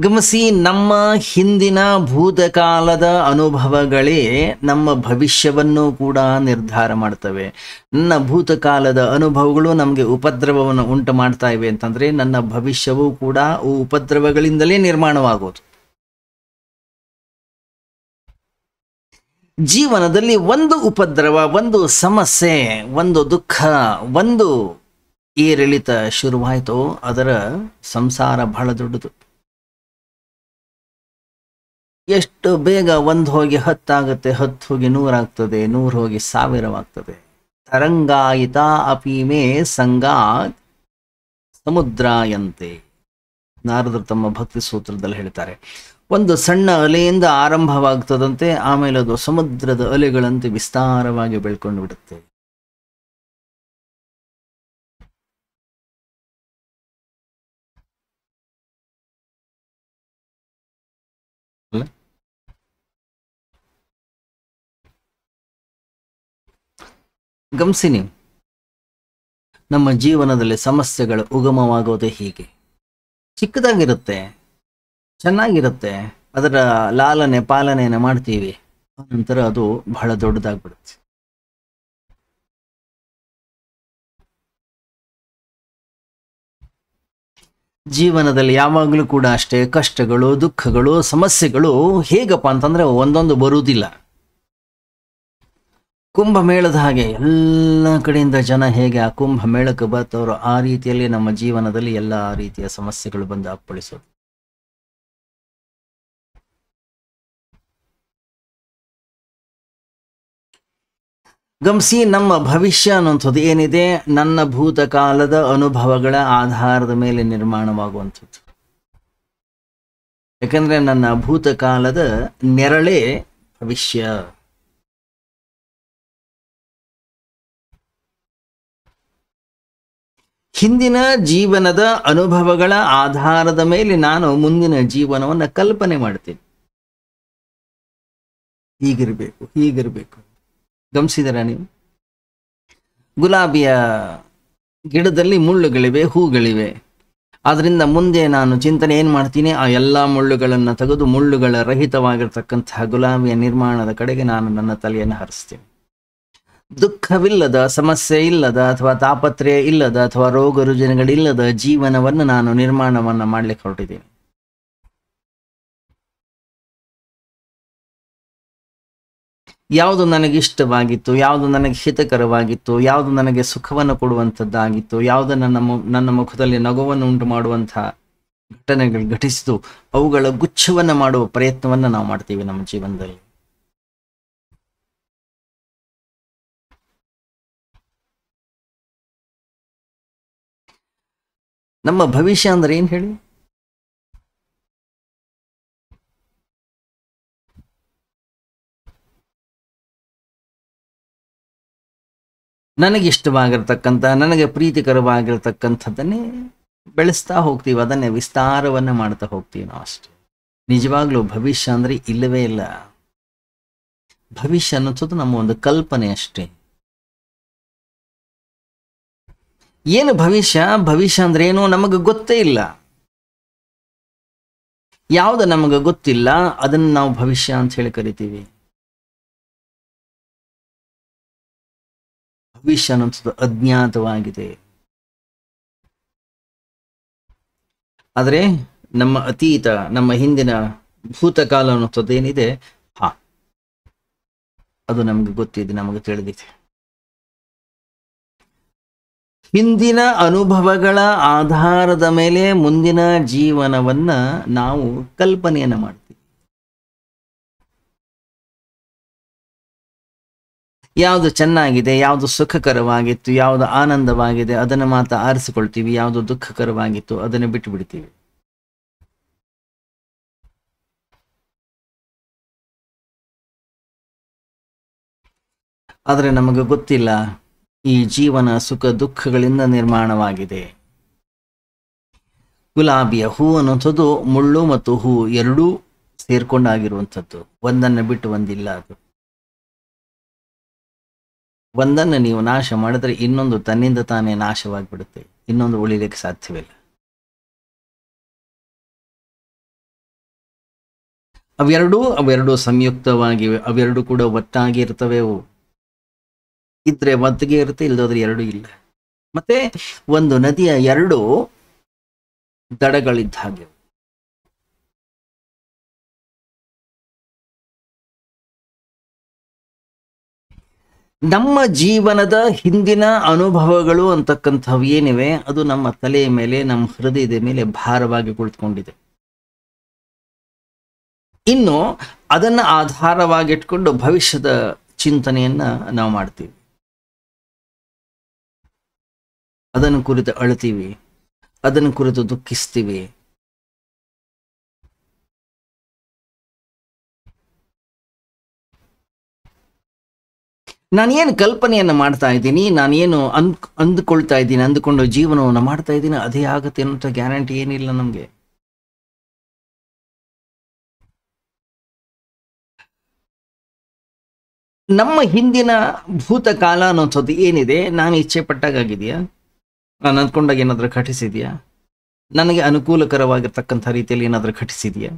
ಗಮಸಿ ನಮ್ಮ ಹಿಂದಿನ ಭೂತಕಾಲದ ಅನುಭವಗಳೇ ನಮ್ಮ ಭವಿಷ್ಯವನ್ನು ಕೂಡ ನಿರ್ಧಾರ ಮಾಡ್ತವೆ ನನ್ನ ಭೂತಕಾಲದ ಅನುಭವಗಳು ನಮಗೆ ಉಪದ್ರವವನ್ನು ಉಂಟು ಮಾಡ್ತಾ ಇವೆ ಅಂತಂದರೆ ನನ್ನ ಭವಿಷ್ಯವೂ ಕೂಡ ಉಪದ್ರವಗಳಿಂದಲೇ ನಿರ್ಮಾಣವಾಗುವುದು ಜೀವನದಲ್ಲಿ ಒಂದು ಉಪದ್ರವ ಒಂದು ಸಮಸ್ಯೆ ಒಂದು ದುಃಖ ಒಂದು ಏರಿಳಿತ ಶುರುವಾಯಿತು ಅದರ ಸಂಸಾರ ಬಹಳ ದೊಡ್ಡದು ಎಷ್ಟು ಬೇಗ ಒಂದು ಹೋಗಿ ಹತ್ತಾಗುತ್ತೆ ಹತ್ತು ಹೋಗಿ ನೂರಾಗ್ತದೆ ನೂರು ಹೋಗಿ ಸಾವಿರವಾಗ್ತದೆ ತರಂಗಾಯಿತ ಅಪೀಮೆ ಸಂಗಾ ಸಮುದ್ರಾಯಂತೆ ನಾರದರು ತಮ್ಮ ಭಕ್ತಿ ಸೂತ್ರದಲ್ಲಿ ಹೇಳ್ತಾರೆ ಒಂದು ಸಣ್ಣ ಅಲೆಯಿಂದ ಆರಂಭವಾಗ್ತದಂತೆ ಆಮೇಲೆ ಅದು ಸಮುದ್ರದ ಅಲೆಗಳಂತೆ ವಿಸ್ತಾರವಾಗಿ ಬೆಳ್ಕೊಂಡು ಬಿಡುತ್ತೆ ಗಮನಿಸಿ ನೀವು ನಮ್ಮ ಜೀವನದಲ್ಲಿ ಸಮಸ್ಯೆಗಳು ಉಗಮವಾಗೋದೇ ಹೀಗೆ ಚಿಕ್ಕದಾಗಿರುತ್ತೆ ಚೆನ್ನಾಗಿರುತ್ತೆ ಅದರ ಲಾಲನೆ ಪಾಲನೆಯನ್ನು ಮಾಡ್ತೀವಿ ನಂತರ ಅದು ಬಹಳ ದೊಡ್ಡದಾಗ್ಬಿಡುತ್ತೆ ಜೀವನದಲ್ಲಿ ಯಾವಾಗಲೂ ಕೂಡ ಅಷ್ಟೇ ಕಷ್ಟಗಳು ದುಃಖಗಳು ಸಮಸ್ಯೆಗಳು ಹೇಗಪ್ಪ ಅಂತಂದ್ರೆ ಒಂದೊಂದು ಬರುವುದಿಲ್ಲ ಕುಂಭಮೇಳದ ಹಾಗೆ ಎಲ್ಲ ಕಡೆಯಿಂದ ಜನ ಹೇಗೆ ಆ ಕುಂಭಮೇಳಕ್ಕೆ ಬರ್ತವರು ಆ ರೀತಿಯಲ್ಲಿ ನಮ್ಮ ಜೀವನದಲ್ಲಿ ಎಲ್ಲ ರೀತಿಯ ಸಮಸ್ಯೆಗಳು ಬಂದು ಅಪ್ಪಳಿಸೋದು ಗಮಸಿ ನಮ್ಮ ಭವಿಷ್ಯ ಅನ್ನುವಂಥದ್ದು ಏನಿದೆ ನನ್ನ ಭೂತಕಾಲದ ಅನುಭವಗಳ ಆಧಾರದ ಮೇಲೆ ನಿರ್ಮಾಣವಾಗುವಂಥದ್ದು ಯಾಕಂದ್ರೆ ನನ್ನ ಭೂತಕಾಲದ ನೆರಳೆ ಭವಿಷ್ಯ ಹಿಂದಿನ ಜೀವನದ ಅನುಭವಗಳ ಆಧಾರದ ಮೇಲೆ ನಾನು ಮುಂದಿನ ಜೀವನವನ್ನು ಕಲ್ಪನೆ ಮಾಡ್ತೀನಿ ಹೀಗಿರಬೇಕು ಹೀಗಿರಬೇಕು ಗಮಿಸಿದಿರ ನೀವು ಗುಲಾಬಿಯ ಗಿಡದಲ್ಲಿ ಮುಳ್ಳುಗಳಿವೆ ಹೂಗಳಿವೆ ಅದರಿಂದ ಮುಂದೆ ನಾನು ಚಿಂತನೆ ಏನು ಮಾಡ್ತೀನಿ ಆ ಎಲ್ಲ ಮುಳ್ಳುಗಳನ್ನು ತೆಗೆದು ಮುಳ್ಳುಗಳ ರಹಿತವಾಗಿರ್ತಕ್ಕಂತಹ ಗುಲಾಬಿಯ ನಿರ್ಮಾಣದ ಕಡೆಗೆ ನಾನು ನನ್ನ ತಲೆಯನ್ನು ಹರಿಸ್ತೀನಿ ದುಃಖವಿಲ್ಲದ ಸಮಸ್ಯೆ ಇಲ್ಲದ ಅಥವಾ ತಾಪತ್ರಯ ಇಲ್ಲದ ಅಥವಾ ರೋಗ ರುಜಿನಗಳಿಲ್ಲದ ಜೀವನವನ್ನು ನಾನು ನಿರ್ಮಾಣವನ್ನು ಮಾಡಲಿಕ್ಕೆ ಹೊರಟಿದ್ದೀನಿ ಯಾವುದು ನನಗೆ ಇಷ್ಟವಾಗಿತ್ತು ಯಾವುದು ನನಗೆ ಹಿತಕರವಾಗಿತ್ತು ಯಾವುದು ನನಗೆ ಸುಖವನ್ನು ಕೊಡುವಂಥದ್ದಾಗಿತ್ತು ಯಾವುದು ನನ್ನ ನನ್ನ ಮುಖದಲ್ಲಿ ನಗುವನ್ನು ಉಂಟು ಮಾಡುವಂತಹ ಘಟನೆಗಳು ಘಟಿಸಿತು ಅವುಗಳ ಗುಚ್ಛವನ್ನು ಮಾಡುವ ಪ್ರಯತ್ನವನ್ನು ನಾವು ಮಾಡ್ತೀವಿ ನಮ್ಮ ಜೀವನದಲ್ಲಿ ನಮ್ಮ ಭವಿಷ್ಯ ಅಂದ್ರೆ ಏನು ಹೇಳಿ ನನಗಿಷ್ಟವಾಗಿರ್ತಕ್ಕಂಥ ನನಗೆ ಪ್ರೀತಿಕರವಾಗಿರ್ತಕ್ಕಂಥದ್ದನ್ನೇ ಬೆಳೆಸ್ತಾ ಹೋಗ್ತೀವಿ ಅದನ್ನೇ ವಿಸ್ತಾರವನ್ನ ಮಾಡ್ತಾ ಹೋಗ್ತೀವಿ ನಾವು ಅಷ್ಟೇ ನಿಜವಾಗ್ಲೂ ಭವಿಷ್ಯ ಅಂದ್ರೆ ಇಲ್ಲವೇ ಇಲ್ಲ ಭವಿಷ್ಯ ಅನ್ನೋದು ನಮ್ಮ ಒಂದು ಕಲ್ಪನೆ ಅಷ್ಟೇ ಏನು ಭವಿಷ್ಯ ಭವಿಷ್ಯ ಅಂದ್ರೆ ಏನು ನಮಗೆ ಗೊತ್ತೇ ಇಲ್ಲ ಯಾವುದು ನಮಗೆ ಗೊತ್ತಿಲ್ಲ ಅದನ್ನು ನಾವು ಭವಿಷ್ಯ ಅಂತ ಹೇಳಿ ಕರಿತೀವಿ ಭವಿಷ್ಯ ಅನ್ನೋದು ಅಜ್ಞಾತವಾಗಿದೆ ಆದರೆ ನಮ್ಮ ಅತೀತ ನಮ್ಮ ಹಿಂದಿನ ಭೂತಕಾಲ ಅನ್ನೋದು ಏನಿದೆ ಹಾ ಅದು ನಮ್ಗೆ ಗೊತ್ತಿದೆ ನಮಗೆ ತಿಳಿದಿದೆ ಹಿಂದಿನ ಅನುಭವಗಳ ಆಧಾರದ ಮೇಲೆ ಮುಂದಿನ ಜೀವನವನ್ನ ನಾವು ಕಲ್ಪನೆಯನ್ನು ಮಾಡ್ತೀವಿ ಯಾವುದು ಚೆನ್ನಾಗಿದೆ ಯಾವುದು ಸುಖಕರವಾಗಿತ್ತು ಯಾವುದು ಆನಂದವಾಗಿದೆ ಅದನ್ನು ಮಾತ್ರ ಆರಿಸಿಕೊಳ್ತೀವಿ ಯಾವುದು ದುಃಖಕರವಾಗಿತ್ತು ಅದನ್ನು ಬಿಟ್ಟು ಬಿಡ್ತೀವಿ ಆದರೆ ನಮಗೆ ಗೊತ್ತಿಲ್ಲ ಈ ಜೀವನ ಸುಖ ದುಃಖಗಳಿಂದ ನಿರ್ಮಾಣವಾಗಿದೆ ಗುಲಾಬಿಯ ಹೂ ಅನ್ನುವಂಥದ್ದು ಮುಳ್ಳು ಮತ್ತು ಹೂ ಎರಡೂ ಸೇರ್ಕೊಂಡಾಗಿರುವಂಥದ್ದು ಒಂದನ್ನು ಬಿಟ್ಟು ಒಂದಿಲ್ಲ ಅದು ಒಂದನ್ನು ನೀವು ನಾಶ ಮಾಡಿದ್ರೆ ಇನ್ನೊಂದು ತನ್ನಿಂದ ತಾನೇ ನಾಶವಾಗಿಬಿಡುತ್ತೆ ಇನ್ನೊಂದು ಉಳಿಲಿಕ್ಕೆ ಸಾಧ್ಯವಿಲ್ಲ ಅವೆರಡೂ ಅವೆರಡೂ ಸಂಯುಕ್ತವಾಗಿವೆ ಅವೆರಡೂ ಕೂಡ ಒತ್ತಾಗಿ ಇರ್ತವೆ ಇದ್ರೆ ಮದ್ದಿಗೆ ಇರುತ್ತೆ ಇಲ್ದೋದ್ರೆ ಎರಡು ಇಲ್ಲ ಮತ್ತೆ ಒಂದು ನದಿಯ ಎರಡು ದಡಗಳಿದ್ದ ಹಾಗೆ ನಮ್ಮ ಜೀವನದ ಹಿಂದಿನ ಅನುಭವಗಳು ಅಂತಕ್ಕಂಥವು ಏನಿವೆ ಅದು ನಮ್ಮ ತಲೆಯ ಮೇಲೆ ನಮ್ಮ ಹೃದಯದ ಮೇಲೆ ಭಾರವಾಗಿ ಕುಳಿತುಕೊಂಡಿದೆ ಇನ್ನು ಅದನ್ನ ಆಧಾರವಾಗಿಟ್ಕೊಂಡು ಭವಿಷ್ಯದ ಚಿಂತನೆಯನ್ನ ನಾವು ಮಾಡ್ತೀವಿ ಅದನ್ನು ಕುರಿತು ಅಳತೀವಿ ಅದನ್ನು ಕುರಿತು ದುಃಖಿಸ್ತೀವಿ ನಾನೇನು ಕಲ್ಪನೆಯನ್ನು ಮಾಡ್ತಾ ಇದ್ದೀನಿ ನಾನೇನು ಅಂದ್ ಅಂದುಕೊಳ್ತಾ ಇದ್ದೀನಿ ಅಂದುಕೊಂಡು ಜೀವನವನ್ನು ಮಾಡ್ತಾ ಇದ್ದೀನಿ ಅದೇ ಆಗುತ್ತೆ ಅನ್ನೋಂಥ ಗ್ಯಾರಂಟಿ ಏನಿಲ್ಲ ನಮಗೆ ನಮ್ಮ ಹಿಂದಿನ ಭೂತಕಾಲ ಅನ್ನೋಂಥದ್ದು ಏನಿದೆ ನಾನು ಇಚ್ಛೆ ಪಟ್ಟಾಗಿದೆಯಾ ನಾನು ಅಂದ್ಕೊಂಡಾಗ ಏನಾದರೂ ಘಟಿಸಿದೆಯಾ ನನಗೆ ಅನುಕೂಲಕರವಾಗಿರ್ತಕ್ಕಂಥ ರೀತಿಯಲ್ಲಿ ಏನಾದರೂ ಘಟಿಸಿದೆಯಾ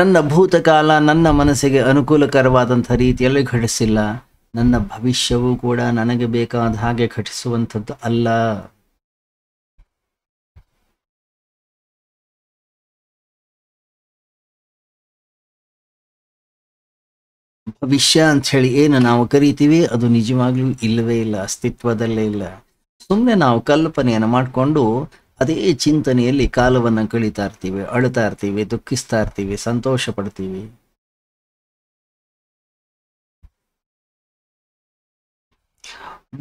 ನನ್ನ ಭೂತಕಾಲ ನನ್ನ ಮನಸ್ಸಿಗೆ ಅನುಕೂಲಕರವಾದಂಥ ರೀತಿಯಲ್ಲಿ ಘಟಿಸಿಲ್ಲ ನನ್ನ ಭವಿಷ್ಯವೂ ಕೂಡ ನನಗೆ ಬೇಕಾದ ಹಾಗೆ ಘಟಿಸುವಂಥದ್ದು ಅಲ್ಲ ವಿಷಯ ಅಂತ ಹೇಳಿ ಏನು ನಾವು ಕರಿತೀವಿ ಅದು ನಿಜವಾಗ್ಲೂ ಇಲ್ಲವೇ ಇಲ್ಲ ಅಸ್ತಿತ್ವದಲ್ಲೇ ಇಲ್ಲ ಸುಮ್ಮನೆ ನಾವು ಕಲ್ಪನೆಯನ್ನು ಮಾಡಿಕೊಂಡು ಅದೇ ಚಿಂತನೆಯಲ್ಲಿ ಕಾಲವನ್ನು ಕಳೀತಾ ಇರ್ತೀವಿ ಅಳತಾ ಇರ್ತೀವಿ ದುಃಖಿಸ್ತಾ ಇರ್ತೀವಿ ಸಂತೋಷ ಪಡ್ತೀವಿ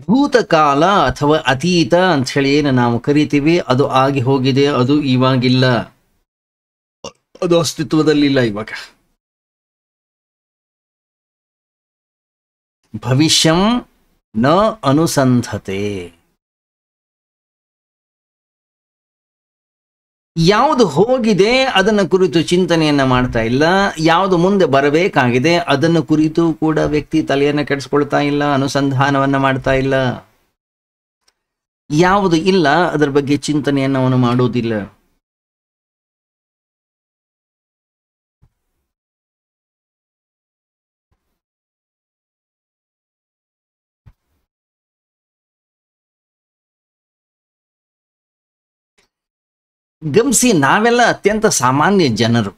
ಭೂತಕಾಲ ಅಥವಾ ಅತೀತ ಅಂತ ಹೇಳಿ ಏನು ನಾವು ಕರಿತೀವಿ ಅದು ಆಗಿ ಹೋಗಿದೆ ಅದು ಇವಾಗಿಲ್ಲ ಅದು ಅಸ್ತಿತ್ವದಲ್ಲಿಲ್ಲ ಇವಾಗ ಭವಿಷ್ಯಂ ನ ಅನುಸಂಧತೆ ಯಾವುದು ಹೋಗಿದೆ ಅದನ್ನು ಕುರಿತು ಚಿಂತನೆಯನ್ನು ಮಾಡ್ತಾ ಇಲ್ಲ ಯಾವುದು ಮುಂದೆ ಬರಬೇಕಾಗಿದೆ ಅದನ್ನು ಕುರಿತು ಕೂಡ ವ್ಯಕ್ತಿ ತಲೆಯನ್ನು ಕೆಡಿಸ್ಕೊಳ್ತಾ ಇಲ್ಲ ಅನುಸಂಧಾನವನ್ನು ಮಾಡ್ತಾ ಇಲ್ಲ ಯಾವುದು ಇಲ್ಲ ಅದರ ಬಗ್ಗೆ ಚಿಂತನೆಯನ್ನು ಅವನು ಮಾಡೋದಿಲ್ಲ ಗಮಿಸಿ ನಾವೆಲ್ಲ ಅತ್ಯಂತ ಸಾಮಾನ್ಯ ಜನರು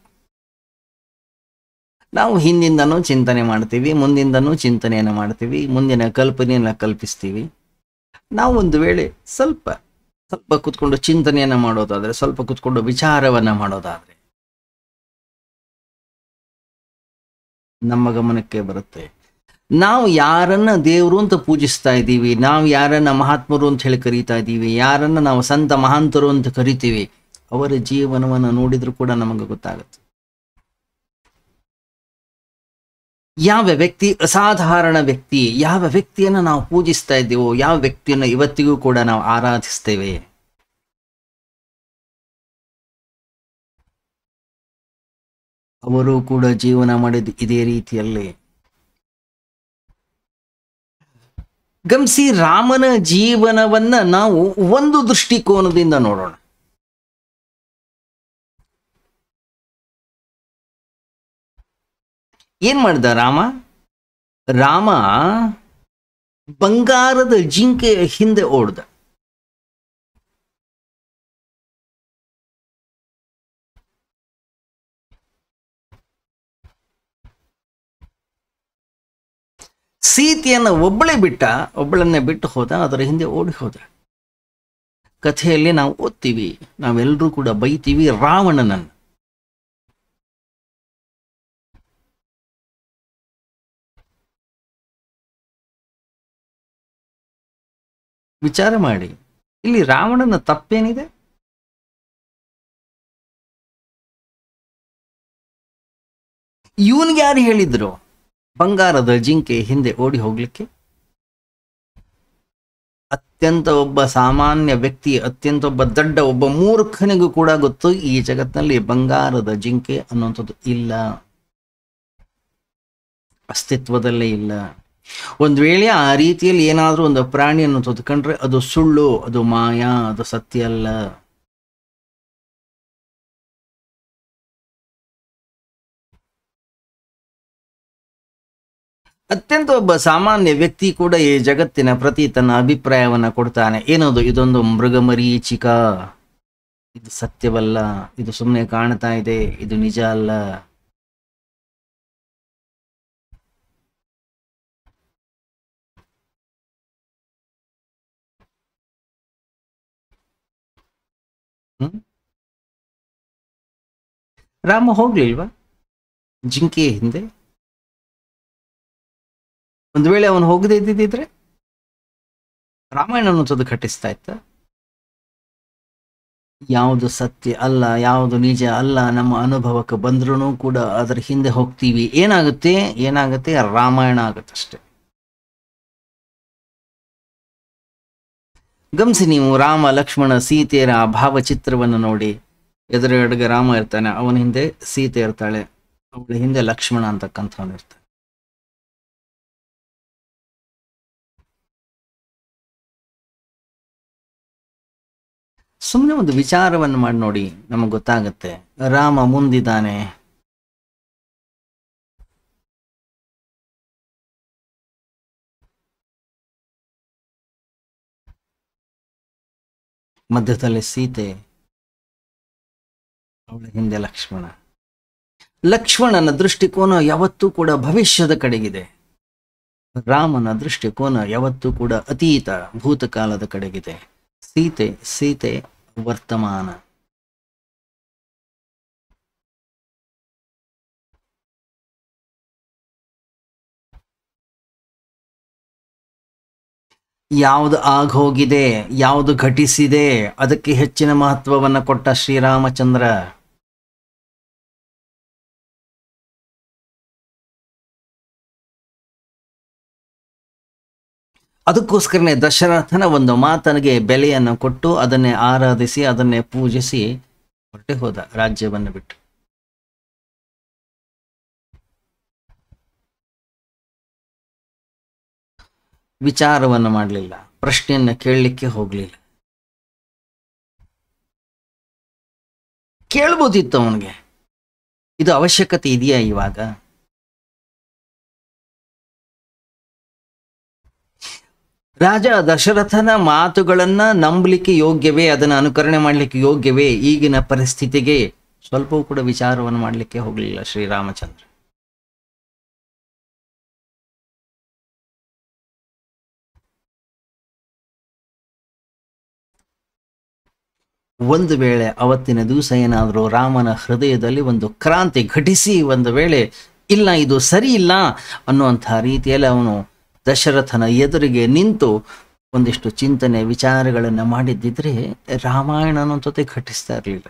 ನಾವು ಹಿಂದಿಂದನೂ ಚಿಂತನೆ ಮಾಡ್ತೀವಿ ಮುಂದಿಂದನೂ ಚಿಂತನೆಯನ್ನು ಮಾಡ್ತೀವಿ ಮುಂದಿನ ಕಲ್ಪನೆಯನ್ನು ಕಲ್ಪಿಸ್ತೀವಿ ನಾವು ಒಂದು ವೇಳೆ ಸ್ವಲ್ಪ ಸ್ವಲ್ಪ ಕುತ್ಕೊಂಡು ಚಿಂತನೆಯನ್ನು ಮಾಡೋದಾದರೆ ಸ್ವಲ್ಪ ಕುತ್ಕೊಂಡು ವಿಚಾರವನ್ನು ಮಾಡೋದಾದರೆ ನಮ್ಮ ಗಮನಕ್ಕೆ ಬರುತ್ತೆ ನಾವು ಯಾರನ್ನ ದೇವರು ಅಂತ ಪೂಜಿಸ್ತಾ ಇದ್ದೀವಿ ನಾವು ಯಾರನ್ನ ಮಹಾತ್ಮರು ಅಂತ ಹೇಳಿ ಕರೀತಾ ಇದ್ದೀವಿ ಯಾರನ್ನ ನಾವು ಸಂತ ಮಹಾಂತರು ಅಂತ ಕರಿತೀವಿ ಅವರ ಜೀವನವನ್ನು ನೋಡಿದ್ರು ಕೂಡ ನಮಗೆ ಗೊತ್ತಾಗುತ್ತೆ ಯಾವ ವ್ಯಕ್ತಿ ಅಸಾಧಾರಣ ವ್ಯಕ್ತಿ ಯಾವ ವ್ಯಕ್ತಿಯನ್ನು ನಾವು ಪೂಜಿಸ್ತಾ ಇದ್ದೀವೋ ಯಾವ ವ್ಯಕ್ತಿಯನ್ನು ಇವತ್ತಿಗೂ ಕೂಡ ನಾವು ಆರಾಧಿಸ್ತೇವೆ ಅವರು ಕೂಡ ಜೀವನ ಮಾಡಿದ್ದು ಇದೇ ರೀತಿಯಲ್ಲಿ ಗಮ್ಸಿ ರಾಮನ ಜೀವನವನ್ನ ನಾವು ಒಂದು ದೃಷ್ಟಿಕೋನದಿಂದ ನೋಡೋಣ ಏನ್ ಮಾಡ್ದ ರಾಮ ರಾಮ ಬಂಗಾರದ ಜಿಂಕೆಯ ಹಿಂದೆ ಓಡ್ದ ಸೀತೆಯನ್ನು ಒಬ್ಬಳೇ ಬಿಟ್ಟ ಒಬ್ಬಳನ್ನೇ ಬಿಟ್ಟು ಹೋದ ಅದರ ಹಿಂದೆ ಓಡಿ ಹೋದ ಕಥೆಯಲ್ಲಿ ನಾವು ಓದ್ತೀವಿ ನಾವೆಲ್ಲರೂ ಕೂಡ ಬೈತೀವಿ ರಾವಣನನ್ನು ವಿಚಾರ ಮಾಡಿ ಇಲ್ಲಿ ರಾವಣನ ತಪ್ಪೇನಿದೆ ಇವನ್ಗೆ ಯಾರು ಹೇಳಿದ್ರು ಬಂಗಾರದ ಜಿಂಕೆ ಹಿಂದೆ ಓಡಿ ಹೋಗ್ಲಿಕ್ಕೆ ಅತ್ಯಂತ ಒಬ್ಬ ಸಾಮಾನ್ಯ ವ್ಯಕ್ತಿ ಅತ್ಯಂತ ಒಬ್ಬ ದೊಡ್ಡ ಒಬ್ಬ ಮೂರ್ಖನಿಗೂ ಕೂಡ ಗೊತ್ತು ಈ ಜಗತ್ತಿನಲ್ಲಿ ಬಂಗಾರದ ಜಿಂಕೆ ಅನ್ನುವಂಥದ್ದು ಇಲ್ಲ ಅಸ್ತಿತ್ವದಲ್ಲೇ ಇಲ್ಲ ಒಂದು ವೇಳೆ ಆ ರೀತಿಯಲ್ಲಿ ಏನಾದರೂ ಒಂದು ಪ್ರಾಣಿಯನ್ನು ತೊದ್ಕೊಂಡ್ರೆ ಅದು ಸುಳ್ಳು ಅದು ಮಾಯಾ ಅದು ಸತ್ಯ ಅಲ್ಲ ಅತ್ಯಂತ ಒಬ್ಬ ಸಾಮಾನ್ಯ ವ್ಯಕ್ತಿ ಕೂಡ ಈ ಜಗತ್ತಿನ ಪ್ರತಿ ತನ್ನ ಅಭಿಪ್ರಾಯವನ್ನು ಕೊಡ್ತಾನೆ ಏನದು ಇದೊಂದು ಮೃಗಮರೀಚಿಕ ಇದು ಸತ್ಯವಲ್ಲ ಇದು ಸುಮ್ಮನೆ ಕಾಣ್ತಾ ಇದೆ ಇದು ನಿಜ ಅಲ್ಲ ಹ್ಮ್ ರಾಮ ಹೋಗ್ಲಿಲ್ವಾ ಜಿಂಕೆಯ ಹಿಂದೆ ಒಂದು ವೇಳೆ ಅವನು ಹೋಗದೇ ಇದ್ದಿದ್ರೆ ರಾಮಾಯಣ ಅನ್ನೋದು ಘಟಿಸ್ತಾ ಇತ್ತ ಯಾವುದು ಸತ್ಯ ಅಲ್ಲ ಯಾವುದು ನಿಜ ಅಲ್ಲ ನಮ್ಮ ಅನುಭವಕ್ಕೆ ಬಂದ್ರೂ ಕೂಡ ಅದರ ಹಿಂದೆ ಹೋಗ್ತೀವಿ ಏನಾಗುತ್ತೆ ಏನಾಗುತ್ತೆ ರಾಮಾಯಣ ಆಗುತ್ತಷ್ಟೆ ಗಮನಿಸಿ ನೀವು ರಾಮ ಲಕ್ಷ್ಮಣ ಸೀತೆಯರ ಆ ಭಾವಚಿತ್ರವನ್ನು ನೋಡಿ ಎದುರುಗಡೆಗೆ ರಾಮ ಇರ್ತಾನೆ ಅವನ ಹಿಂದೆ ಸೀತೆ ಇರ್ತಾಳೆ ಅವಳ ಹಿಂದೆ ಲಕ್ಷ್ಮಣ ಅಂತಕ್ಕಂಥವನು ಇರ್ತಾನೆ ಸುಮ್ಮನೆ ಒಂದು ವಿಚಾರವನ್ನು ಮಾಡಿ ನೋಡಿ ನಮಗೆ ಗೊತ್ತಾಗುತ್ತೆ ರಾಮ ಮುಂದಿದ್ದಾನೆ ಮಧ್ಯದಲ್ಲಿ ಸೀತೆ ಅವಳ ಹಿಂದೆ ಲಕ್ಷ್ಮಣ ಲಕ್ಷ್ಮಣನ ದೃಷ್ಟಿಕೋನ ಯಾವತ್ತೂ ಕೂಡ ಭವಿಷ್ಯದ ಕಡೆಗಿದೆ ರಾಮನ ದೃಷ್ಟಿಕೋನ ಯಾವತ್ತೂ ಕೂಡ ಅತೀತ ಭೂತಕಾಲದ ಕಡೆಗಿದೆ ಸೀತೆ ಸೀತೆ ವರ್ತಮಾನ ಯಾವುದು ಆಗೋಗಿದೆ ಯಾವುದು ಘಟಿಸಿದೆ ಅದಕ್ಕೆ ಹೆಚ್ಚಿನ ಮಹತ್ವವನ್ನು ಕೊಟ್ಟ ಶ್ರೀರಾಮಚಂದ್ರ ಅದಕ್ಕೋಸ್ಕರನೇ ದಶರಥನ ಒಂದು ಮಾತನಿಗೆ ಬೆಲೆಯನ್ನು ಕೊಟ್ಟು ಅದನ್ನೇ ಆರಾಧಿಸಿ ಅದನ್ನೇ ಪೂಜಿಸಿ ಹೊರಟೆ ಹೋದ ರಾಜ್ಯವನ್ನು ಬಿಟ್ಟು ವಿಚಾರವನ್ನು ಮಾಡಲಿಲ್ಲ ಪ್ರಶ್ನೆಯನ್ನು ಕೇಳಲಿಕ್ಕೆ ಹೋಗಲಿಲ್ಲ ಕೇಳ್ಬೋದಿತ್ತು ಅವನಿಗೆ ಇದು ಅವಶ್ಯಕತೆ ಇದೆಯಾ ಇವಾಗ ರಾಜ ದಶರಥನ ಮಾತುಗಳನ್ನ ನಂಬಲಿಕ್ಕೆ ಯೋಗ್ಯವೇ ಅದನ್ನು ಅನುಕರಣೆ ಮಾಡಲಿಕ್ಕೆ ಯೋಗ್ಯವೇ ಈಗಿನ ಪರಿಸ್ಥಿತಿಗೆ ಸ್ವಲ್ಪವೂ ಕೂಡ ವಿಚಾರವನ್ನು ಮಾಡಲಿಕ್ಕೆ ಹೋಗಲಿಲ್ಲ ಶ್ರೀರಾಮಚಂದ್ರ ಒಂದು ವೇಳೆ ಅವತ್ತಿನ ದಿವಸ ಏನಾದರೂ ರಾಮನ ಹೃದಯದಲ್ಲಿ ಒಂದು ಕ್ರಾಂತಿ ಘಟಿಸಿ ಒಂದು ವೇಳೆ ಇಲ್ಲ ಇದು ಸರಿ ಇಲ್ಲ ಅನ್ನುವಂಥ ರೀತಿಯಲ್ಲಿ ಅವನು ದಶರಥನ ಎದುರಿಗೆ ನಿಂತು ಒಂದಿಷ್ಟು ಚಿಂತನೆ ವಿಚಾರಗಳನ್ನು ಮಾಡಿದ್ದಿದ್ರೆ ರಾಮಾಯಣ ಅನ್ನೋಂಥದ್ದೇ ಘಟಿಸ್ತಾ ಇರಲಿಲ್ಲ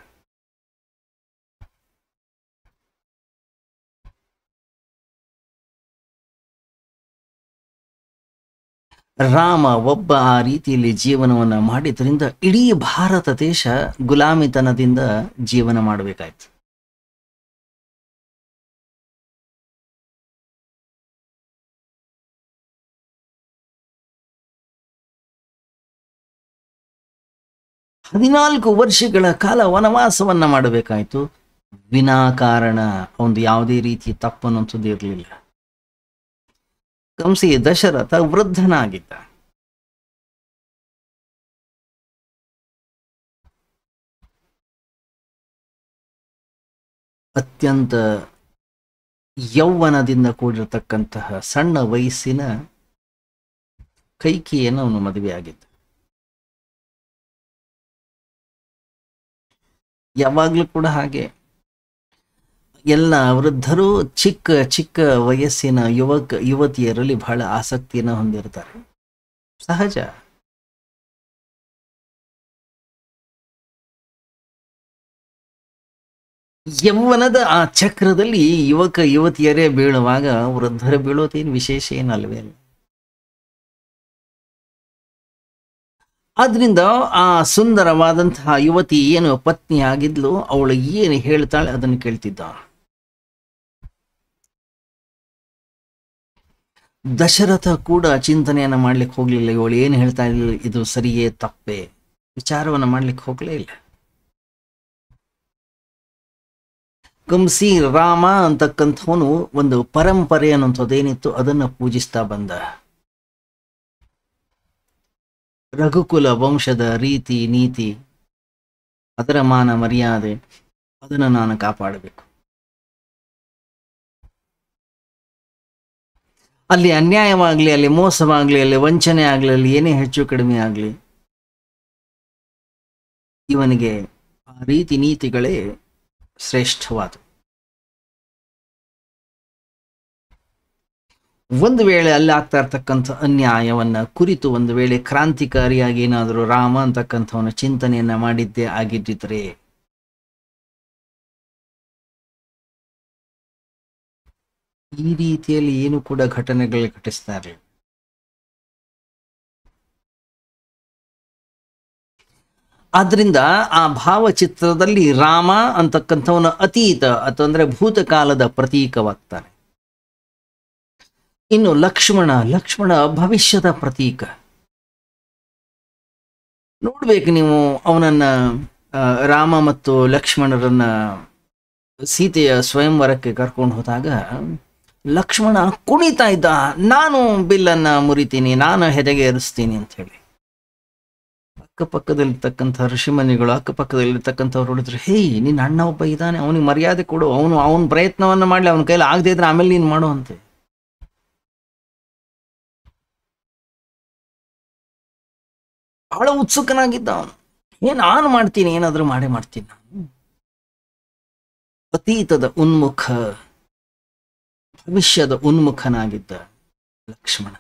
ರಾಮ ಒಬ್ಬ ಆ ರೀತಿಯಲ್ಲಿ ಜೀವನವನ್ನ ಮಾಡಿದ್ರಿಂದ ಇಡೀ ಭಾರತ ದೇಶ ಗುಲಾಮಿತನದಿಂದ ಜೀವನ ಮಾಡಬೇಕಾಯ್ತು ಹದಿನಾಲ್ಕು ವರ್ಷಗಳ ಕಾಲ ವನವಾಸವನ್ನ ಮಾಡಬೇಕಾಯ್ತು ವಿನಾಕಾರಣ ಒಂದು ಯಾವುದೇ ರೀತಿಯ ತಪ್ಪನ್ನುವಂಥದ್ದು ಇರಲಿಲ್ಲ ಕಂಸಿ ದಶರಥ ವೃದ್ಧನಾಗಿದ್ದ ಅತ್ಯಂತ ಯೌವನದಿಂದ ಕೂಡಿರತಕ್ಕಂತಹ ಸಣ್ಣ ವಯಸ್ಸಿನ ಕೈಕಿಯನ್ನು ಅವನು ಮದುವೆಯಾಗಿದ್ದ ಯಾವಾಗಲೂ ಕೂಡ ಹಾಗೆ ಎಲ್ಲ ವೃದ್ಧರು ಚಿಕ್ಕ ಚಿಕ್ಕ ವಯಸ್ಸಿನ ಯುವಕ ಯುವತಿಯರಲ್ಲಿ ಬಹಳ ಆಸಕ್ತಿಯನ್ನು ಹೊಂದಿರ್ತಾರೆ ಸಹಜ ಯೌವನದ ಆ ಚಕ್ರದಲ್ಲಿ ಯುವಕ ಯುವತಿಯರೇ ಬೀಳುವಾಗ ವೃದ್ಧರ ಬೀಳೋದೇನು ವಿಶೇಷ ಏನಲ್ವೇ ಅಲ್ಲ ಆದ್ರಿಂದ ಆ ಸುಂದರವಾದಂತಹ ಯುವತಿ ಏನು ಪತ್ನಿ ಆಗಿದ್ಲು ಅವಳು ಏನು ಹೇಳ್ತಾಳೆ ಅದನ್ನು ಕೇಳ್ತಿದ್ದ ದಶರಥ ಕೂಡ ಚಿಂತನೆಯನ್ನು ಮಾಡ್ಲಿಕ್ಕೆ ಹೋಗ್ಲಿಲ್ಲ ಇವಳು ಏನು ಹೇಳ್ತಾ ಇರಲಿಲ್ಲ ಇದು ಸರಿಯೇ ತಪ್ಪೇ ವಿಚಾರವನ್ನು ಮಾಡ್ಲಿಕ್ಕೆ ಹೋಗಲೇ ಇಲ್ಲ ಕಂಸಿ ರಾಮ ಅಂತಕ್ಕಂಥವನು ಒಂದು ಪರಂಪರೆ ಅನ್ನುವಂಥದ್ದೇನಿತ್ತು ಅದನ್ನು ಪೂಜಿಸ್ತಾ ಬಂದ ರಘುಕುಲ ವಂಶದ ರೀತಿ ನೀತಿ ಅದರ ಮಾನ ಮರ್ಯಾದೆ ಅದನ್ನು ನಾನು ಕಾಪಾಡಬೇಕು ಅಲ್ಲಿ ಅನ್ಯಾಯವಾಗಲಿ ಅಲ್ಲಿ ಮೋಸವಾಗಲಿ ಅಲ್ಲಿ ವಂಚನೆ ಆಗಲಿ ಅಲ್ಲಿ ಏನೇ ಹೆಚ್ಚು ಕಡಿಮೆ ಆಗಲಿ ಇವನಿಗೆ ಆ ರೀತಿ ನೀತಿಗಳೇ ಶ್ರೇಷ್ಠವಾದವು ಒಂದು ವೇಳೆ ಅಲ್ಲಿ ಆಗ್ತಾ ಇರ್ತಕ್ಕಂಥ ಅನ್ಯಾಯವನ್ನು ಕುರಿತು ಒಂದು ವೇಳೆ ಕ್ರಾಂತಿಕಾರಿಯಾಗಿ ಏನಾದರೂ ರಾಮ ಅಂತಕ್ಕಂಥವನ ಚಿಂತನೆಯನ್ನು ಮಾಡಿದ್ದೇ ಆಗಿದ್ದರೆ ಈ ರೀತಿಯಲ್ಲಿ ಏನು ಕೂಡ ಘಟನೆಗಳು ಘಟಿಸ್ತಾ ಆದ್ರಿಂದ ಆ ಭಾವಚಿತ್ರದಲ್ಲಿ ರಾಮ ಅಂತಕ್ಕಂಥವನ ಅತೀತ ಅಂದ್ರೆ ಭೂತಕಾಲದ ಪ್ರತೀಕವಾಗ್ತಾನೆ ಇನ್ನು ಲಕ್ಷ್ಮಣ ಲಕ್ಷ್ಮಣ ಭವಿಷ್ಯದ ಪ್ರತೀಕ ನೋಡ್ಬೇಕು ನೀವು ಅವನನ್ನ ರಾಮ ಮತ್ತು ಲಕ್ಷ್ಮಣರನ್ನ ಸೀತೆಯ ಸ್ವಯಂವರಕ್ಕೆ ಕರ್ಕೊಂಡು ಹೋದಾಗ ಲಕ್ಷ್ಮಣ ಕುಣಿತಾ ಇದ್ದ ನಾನು ಬಿಲ್ಲನ್ನು ಮುರಿತೀನಿ ನಾನು ಹೆದೆಗೆ ಏರಿಸ್ತೀನಿ ಅಂತ ಹೇಳಿ ಅಕ್ಕಪಕ್ಕದಲ್ಲಿರ್ತಕ್ಕಂಥ ಋಷಿಮನಿಗಳು ಅಕ್ಕಪಕ್ಕದಲ್ಲಿರ್ತಕ್ಕಂಥವ್ರು ಹೇಳಿದ್ರು ಹೇಯ್ ನಿನ್ನ ಅಣ್ಣ ಒಬ್ಬ ಇದ್ದಾನೆ ಅವನಿಗೆ ಮರ್ಯಾದೆ ಕೊಡು ಅವನು ಅವನ ಪ್ರಯತ್ನವನ್ನ ಮಾಡಲಿ ಅವನ ಕೈಲಿ ಆಗದೆ ಇದ್ರೆ ಆಮೇಲೆ ನೀನು ಮಾಡು ಅಂತೆ ಬಹಳ ಉತ್ಸುಕನಾಗಿದ್ದ ಅವನು ಏನು ನಾನು ಮಾಡ್ತೀನಿ ಏನಾದರೂ ಮಾಡೇ ಮಾಡ್ತೀನಿ ನಾನು ಅತೀತದ ಉನ್ಮುಖ ವಿಷಯದ ಉನ್ಮುಖನಾಗಿದ್ದ ಲಕ್ಷ್ಮಣ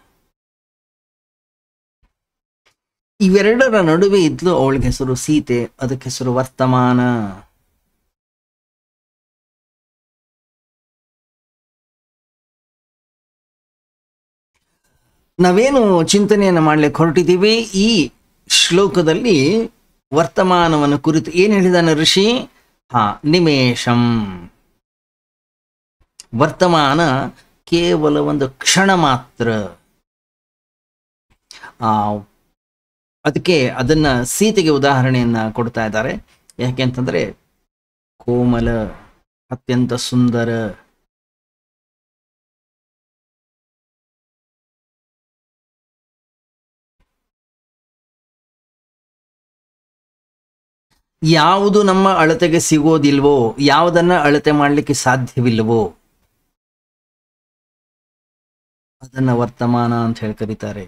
ಇವೆರಡರ ನಡುವೆ ಇದ್ಲು ಅವಳಿಗೆ ಹೆಸರು ಸೀತೆ ಅದಕ್ಕೆ ಹೆಸರು ವರ್ತಮಾನ ನಾವೇನು ಚಿಂತನೆಯನ್ನು ಮಾಡ್ಲಿಕ್ಕೆ ಹೊರಟಿದ್ದೀವಿ ಈ ಶ್ಲೋಕದಲ್ಲಿ ವರ್ತಮಾನವನ್ನು ಕುರಿತು ಏನು ಹೇಳಿದಾನೆ ಋಷಿ ಹಾ ನಿಮೇಶಂ ವರ್ತಮಾನ ಕೇವಲ ಒಂದು ಕ್ಷಣ ಮಾತ್ರ ಆ ಅದಕ್ಕೆ ಅದನ್ನ ಸೀತೆಗೆ ಉದಾಹರಣೆಯನ್ನ ಕೊಡ್ತಾ ಇದ್ದಾರೆ ಯಾಕೆ ಅಂತಂದ್ರೆ ಕೋಮಲ ಅತ್ಯಂತ ಸುಂದರ ಯಾವುದು ನಮ್ಮ ಅಳತೆಗೆ ಸಿಗೋದಿಲ್ವೋ ಯಾವುದನ್ನ ಅಳತೆ ಮಾಡಲಿಕ್ಕೆ ಸಾಧ್ಯವಿಲ್ಲವೋ ಅದನ್ನ ವರ್ತಮಾನ ಅಂತ ಹೇಳಿ ಕರೀತಾರೆ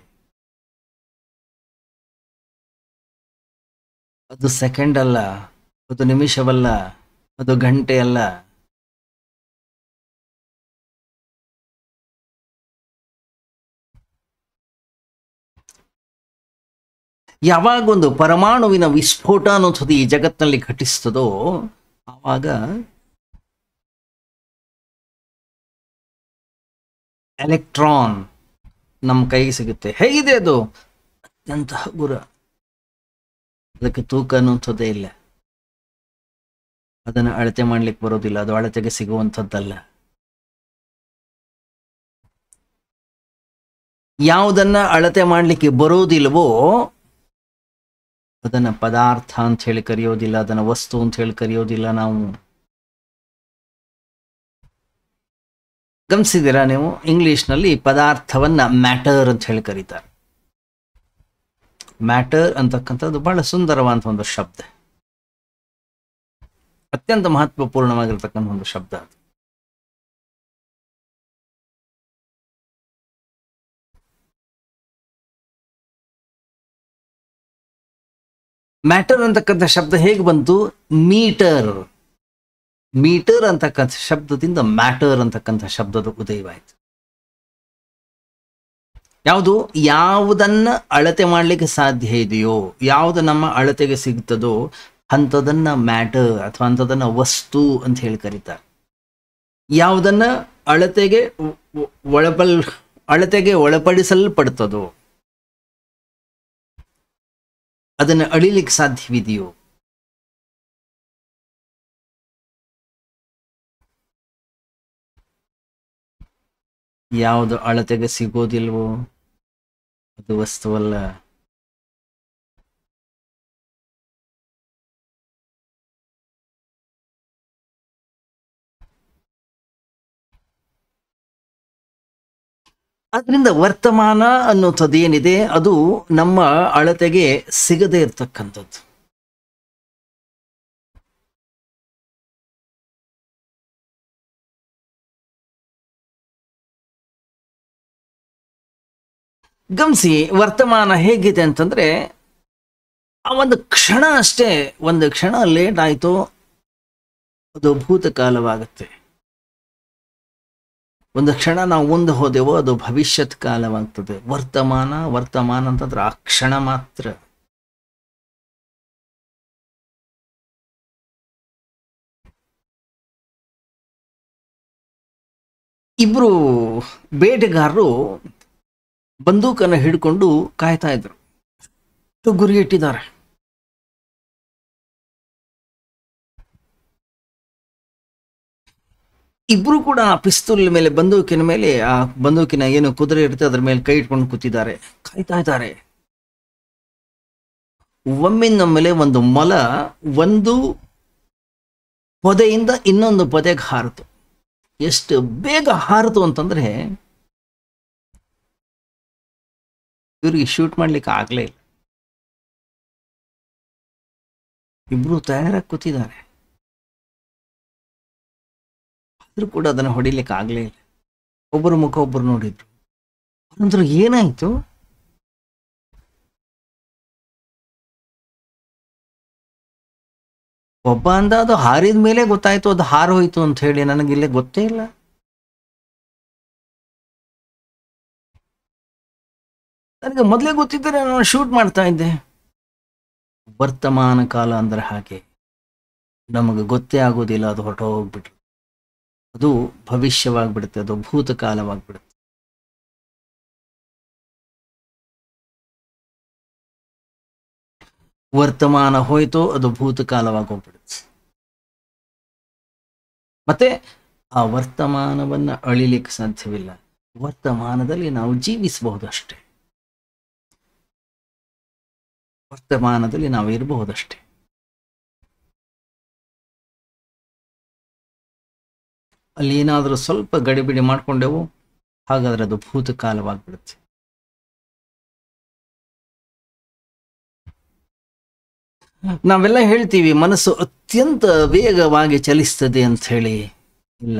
ಅದು ಸೆಕೆಂಡ್ ಅಲ್ಲ ಅದು ನಿಮಿಷವಲ್ಲ ಅದು ಗಂಟೆ ಅಲ್ಲ ಯಾವಾಗ ಒಂದು ಪರಮಾಣುವಿನ ವಿಸ್ಫೋಟ ಅನ್ನೋದು ಈ ಜಗತ್ತಿನಲ್ಲಿ ಘಟಿಸ್ತದೋ ಆವಾಗ ಎಲೆಕ್ಟ್ರಾನ್ ನಮ್ಮ ಕೈಗೆ ಸಿಗುತ್ತೆ ಹೇಗಿದೆ ಅದು ಅತ್ಯಂತ ಹಗುರ ಅದಕ್ಕೆ ತೂಕ ಅನ್ನುವಂಥದ್ದೇ ಇಲ್ಲ ಅದನ್ನು ಅಳತೆ ಮಾಡ್ಲಿಕ್ಕೆ ಬರೋದಿಲ್ಲ ಅದು ಅಳತೆಗೆ ಸಿಗುವಂಥದ್ದಲ್ಲ ಯಾವುದನ್ನ ಅಳತೆ ಮಾಡಲಿಕ್ಕೆ ಬರೋದಿಲ್ವೋ ಅದನ್ನು ಪದಾರ್ಥ ಅಂತ ಹೇಳಿ ಕರೆಯೋದಿಲ್ಲ ಅದನ್ನು ವಸ್ತು ಅಂತ ಹೇಳಿ ಕರೆಯೋದಿಲ್ಲ ನಾವು ಗಮನಿಸಿದ್ದೀರಾ ನೀವು ಇಂಗ್ಲೀಷ್ನಲ್ಲಿ ಪದಾರ್ಥವನ್ನು ಮ್ಯಾಟರ್ ಅಂತ ಹೇಳಿ ಕರೀತಾರೆ ಮ್ಯಾಟರ್ ಅಂತಕ್ಕಂಥದ್ದು ಬಹಳ ಸುಂದರವಾದಂಥ ಒಂದು ಶಬ್ದ ಅತ್ಯಂತ ಮಹತ್ವಪೂರ್ಣವಾಗಿರ್ತಕ್ಕಂಥ ಒಂದು ಶಬ್ದ ಅದು ಮ್ಯಾಟರ್ ಅಂತಕ್ಕಂಥ ಶಬ್ದ ಹೇಗೆ ಬಂತು ಮೀಟರ್ ಮೀಟರ್ ಅಂತಕ್ಕಂಥ ಶಬ್ದದಿಂದ ಮ್ಯಾಟರ್ ಅಂತಕ್ಕಂಥ ಶಬ್ದದ ಉದಯವಾಯಿತು ಯಾವುದು ಯಾವುದನ್ನ ಅಳತೆ ಮಾಡಲಿಕ್ಕೆ ಸಾಧ್ಯ ಇದೆಯೋ ಯಾವುದು ನಮ್ಮ ಅಳತೆಗೆ ಸಿಗ್ತದೋ ಅಂಥದನ್ನ ಮ್ಯಾಟರ್ ಅಥವಾ ಅಂಥದನ್ನ ವಸ್ತು ಅಂತ ಹೇಳಿ ಕರೀತಾರೆ ಯಾವುದನ್ನ ಅಳತೆಗೆ ಒಳಪಲ್ ಅಳತೆಗೆ ಒಳಪಡಿಸಲ್ಪಡ್ತದೋ ಅದನ್ನು ಅಳಿಲಿಕ್ಕೆ ಸಾಧ್ಯವಿದೆಯೋ ಯಾವುದು ಅಳತೆಗೆ ಸಿಗೋದಿಲ್ವೋ ಅದು ವಸ್ತುವಲ್ಲ ಅದರಿಂದ ವರ್ತಮಾನ ಅನ್ನೋಥದ್ದು ಏನಿದೆ ಅದು ನಮ್ಮ ಅಳತೆಗೆ ಸಿಗದೇ ಇರತಕ್ಕಂಥದ್ದು ಗಮಿಸಿ ವರ್ತಮಾನ ಹೇಗಿದೆ ಅಂತಂದರೆ ಆ ಒಂದು ಕ್ಷಣ ಅಷ್ಟೇ ಒಂದು ಕ್ಷಣ ಲೇಟ್ ಆಯಿತು ಅದು ಭೂತಕಾಲವಾಗುತ್ತೆ ಒಂದು ಕ್ಷಣ ನಾವು ಮುಂದೆ ಹೋದೆವೋ ಅದು ಭವಿಷ್ಯತ್ ಕಾಲವಾಗ್ತದೆ ವರ್ತಮಾನ ವರ್ತಮಾನ ಅಂತಂದ್ರೆ ಆ ಕ್ಷಣ ಮಾತ್ರ ಇಬ್ರು ಬೇಟೆಗಾರರು ಬಂದೂಕನ್ನು ಹಿಡ್ಕೊಂಡು ಕಾಯ್ತಾ ಇದ್ರು ಗುರಿ ಇಟ್ಟಿದ್ದಾರೆ ಇಬ್ರು ಕೂಡ ಆ ಪಿಸ್ತೂಲ್ ಮೇಲೆ ಬಂದೂಕಿನ ಮೇಲೆ ಆ ಬಂದೂಕಿನ ಏನು ಕುದುರೆ ಇರುತ್ತೆ ಅದ್ರ ಮೇಲೆ ಕೈ ಇಟ್ಕೊಂಡು ಕೂತಿದ್ದಾರೆ ಕಾಯ್ತಾ ಇದ್ದಾರೆ ಒಮ್ಮಿನ ಮೇಲೆ ಒಂದು ಮೊಲ ಒಂದು ಪೊದೆಯಿಂದ ಇನ್ನೊಂದು ಪೊದೆಗೆ ಹಾರಿತು ಎಷ್ಟು ಬೇಗ ಹಾರಿತು ಅಂತಂದ್ರೆ ಇವ್ರಿಗೆ ಶೂಟ್ ಮಾಡ್ಲಿಕ್ಕೆ ಆಗ್ಲೇ ಇಲ್ಲ ಇಬ್ರು ತಯಾರಾಗಿ ಕೂತಿದ್ದಾರೆ ಆದ್ರೂ ಕೂಡ ಅದನ್ನು ಹೊಡಿಲಿಕ್ಕೆ ಆಗಲೇ ಇಲ್ಲ ಒಬ್ಬರು ಮುಖ ಒಬ್ಬರು ನೋಡಿದ್ರು ನಂತರ ಏನಾಯ್ತು ಒಬ್ಬ ಅಂದ ಅದು ಹಾರಿದ ಮೇಲೆ ಗೊತ್ತಾಯ್ತು ಅದು ಹೋಯ್ತು ಅಂತ ಹೇಳಿ ನನಗಿಲ್ಲೇ ಗೊತ್ತೇ ಇಲ್ಲ ನನಗೆ ಮೊದಲೇ ಗೊತ್ತಿದ್ದರೆ ನಾನು ಶೂಟ್ ಮಾಡ್ತಾ ಇದ್ದೆ ವರ್ತಮಾನ ಕಾಲ ಅಂದ್ರೆ ಹಾಗೆ ನಮಗೆ ಗೊತ್ತೇ ಆಗೋದಿಲ್ಲ ಅದು ಹೊರಟೋಗ್ಬಿಟ್ರೆ ಅದು ಭವಿಷ್ಯವಾಗ್ಬಿಡುತ್ತೆ ಅದು ಭೂತಕಾಲವಾಗ್ಬಿಡುತ್ತೆ ವರ್ತಮಾನ ಹೋಯ್ತು ಅದು ಭೂತಕಾಲವಾಗಿ ಹೋಗ್ಬಿಡುತ್ತೆ ಮತ್ತೆ ಆ ವರ್ತಮಾನವನ್ನು ಅಳಿಲಿಕ್ಕೆ ಸಾಧ್ಯವಿಲ್ಲ ವರ್ತಮಾನದಲ್ಲಿ ನಾವು ಜೀವಿಸಬಹುದು ಅಷ್ಟೇ ವರ್ತಮಾನದಲ್ಲಿ ನಾವು ಇರಬಹುದಷ್ಟೇ ಅಲ್ಲಿ ಏನಾದರೂ ಸ್ವಲ್ಪ ಗಡಿಬಿಡಿ ಮಾಡಿಕೊಂಡೆವು ಹಾಗಾದರೆ ಅದು ಭೂತಕಾಲವಾಗಿಬಿಡುತ್ತೆ ನಾವೆಲ್ಲ ಹೇಳ್ತೀವಿ ಮನಸ್ಸು ಅತ್ಯಂತ ವೇಗವಾಗಿ ಚಲಿಸ್ತದೆ ಅಂತ ಹೇಳಿ ಇಲ್ಲ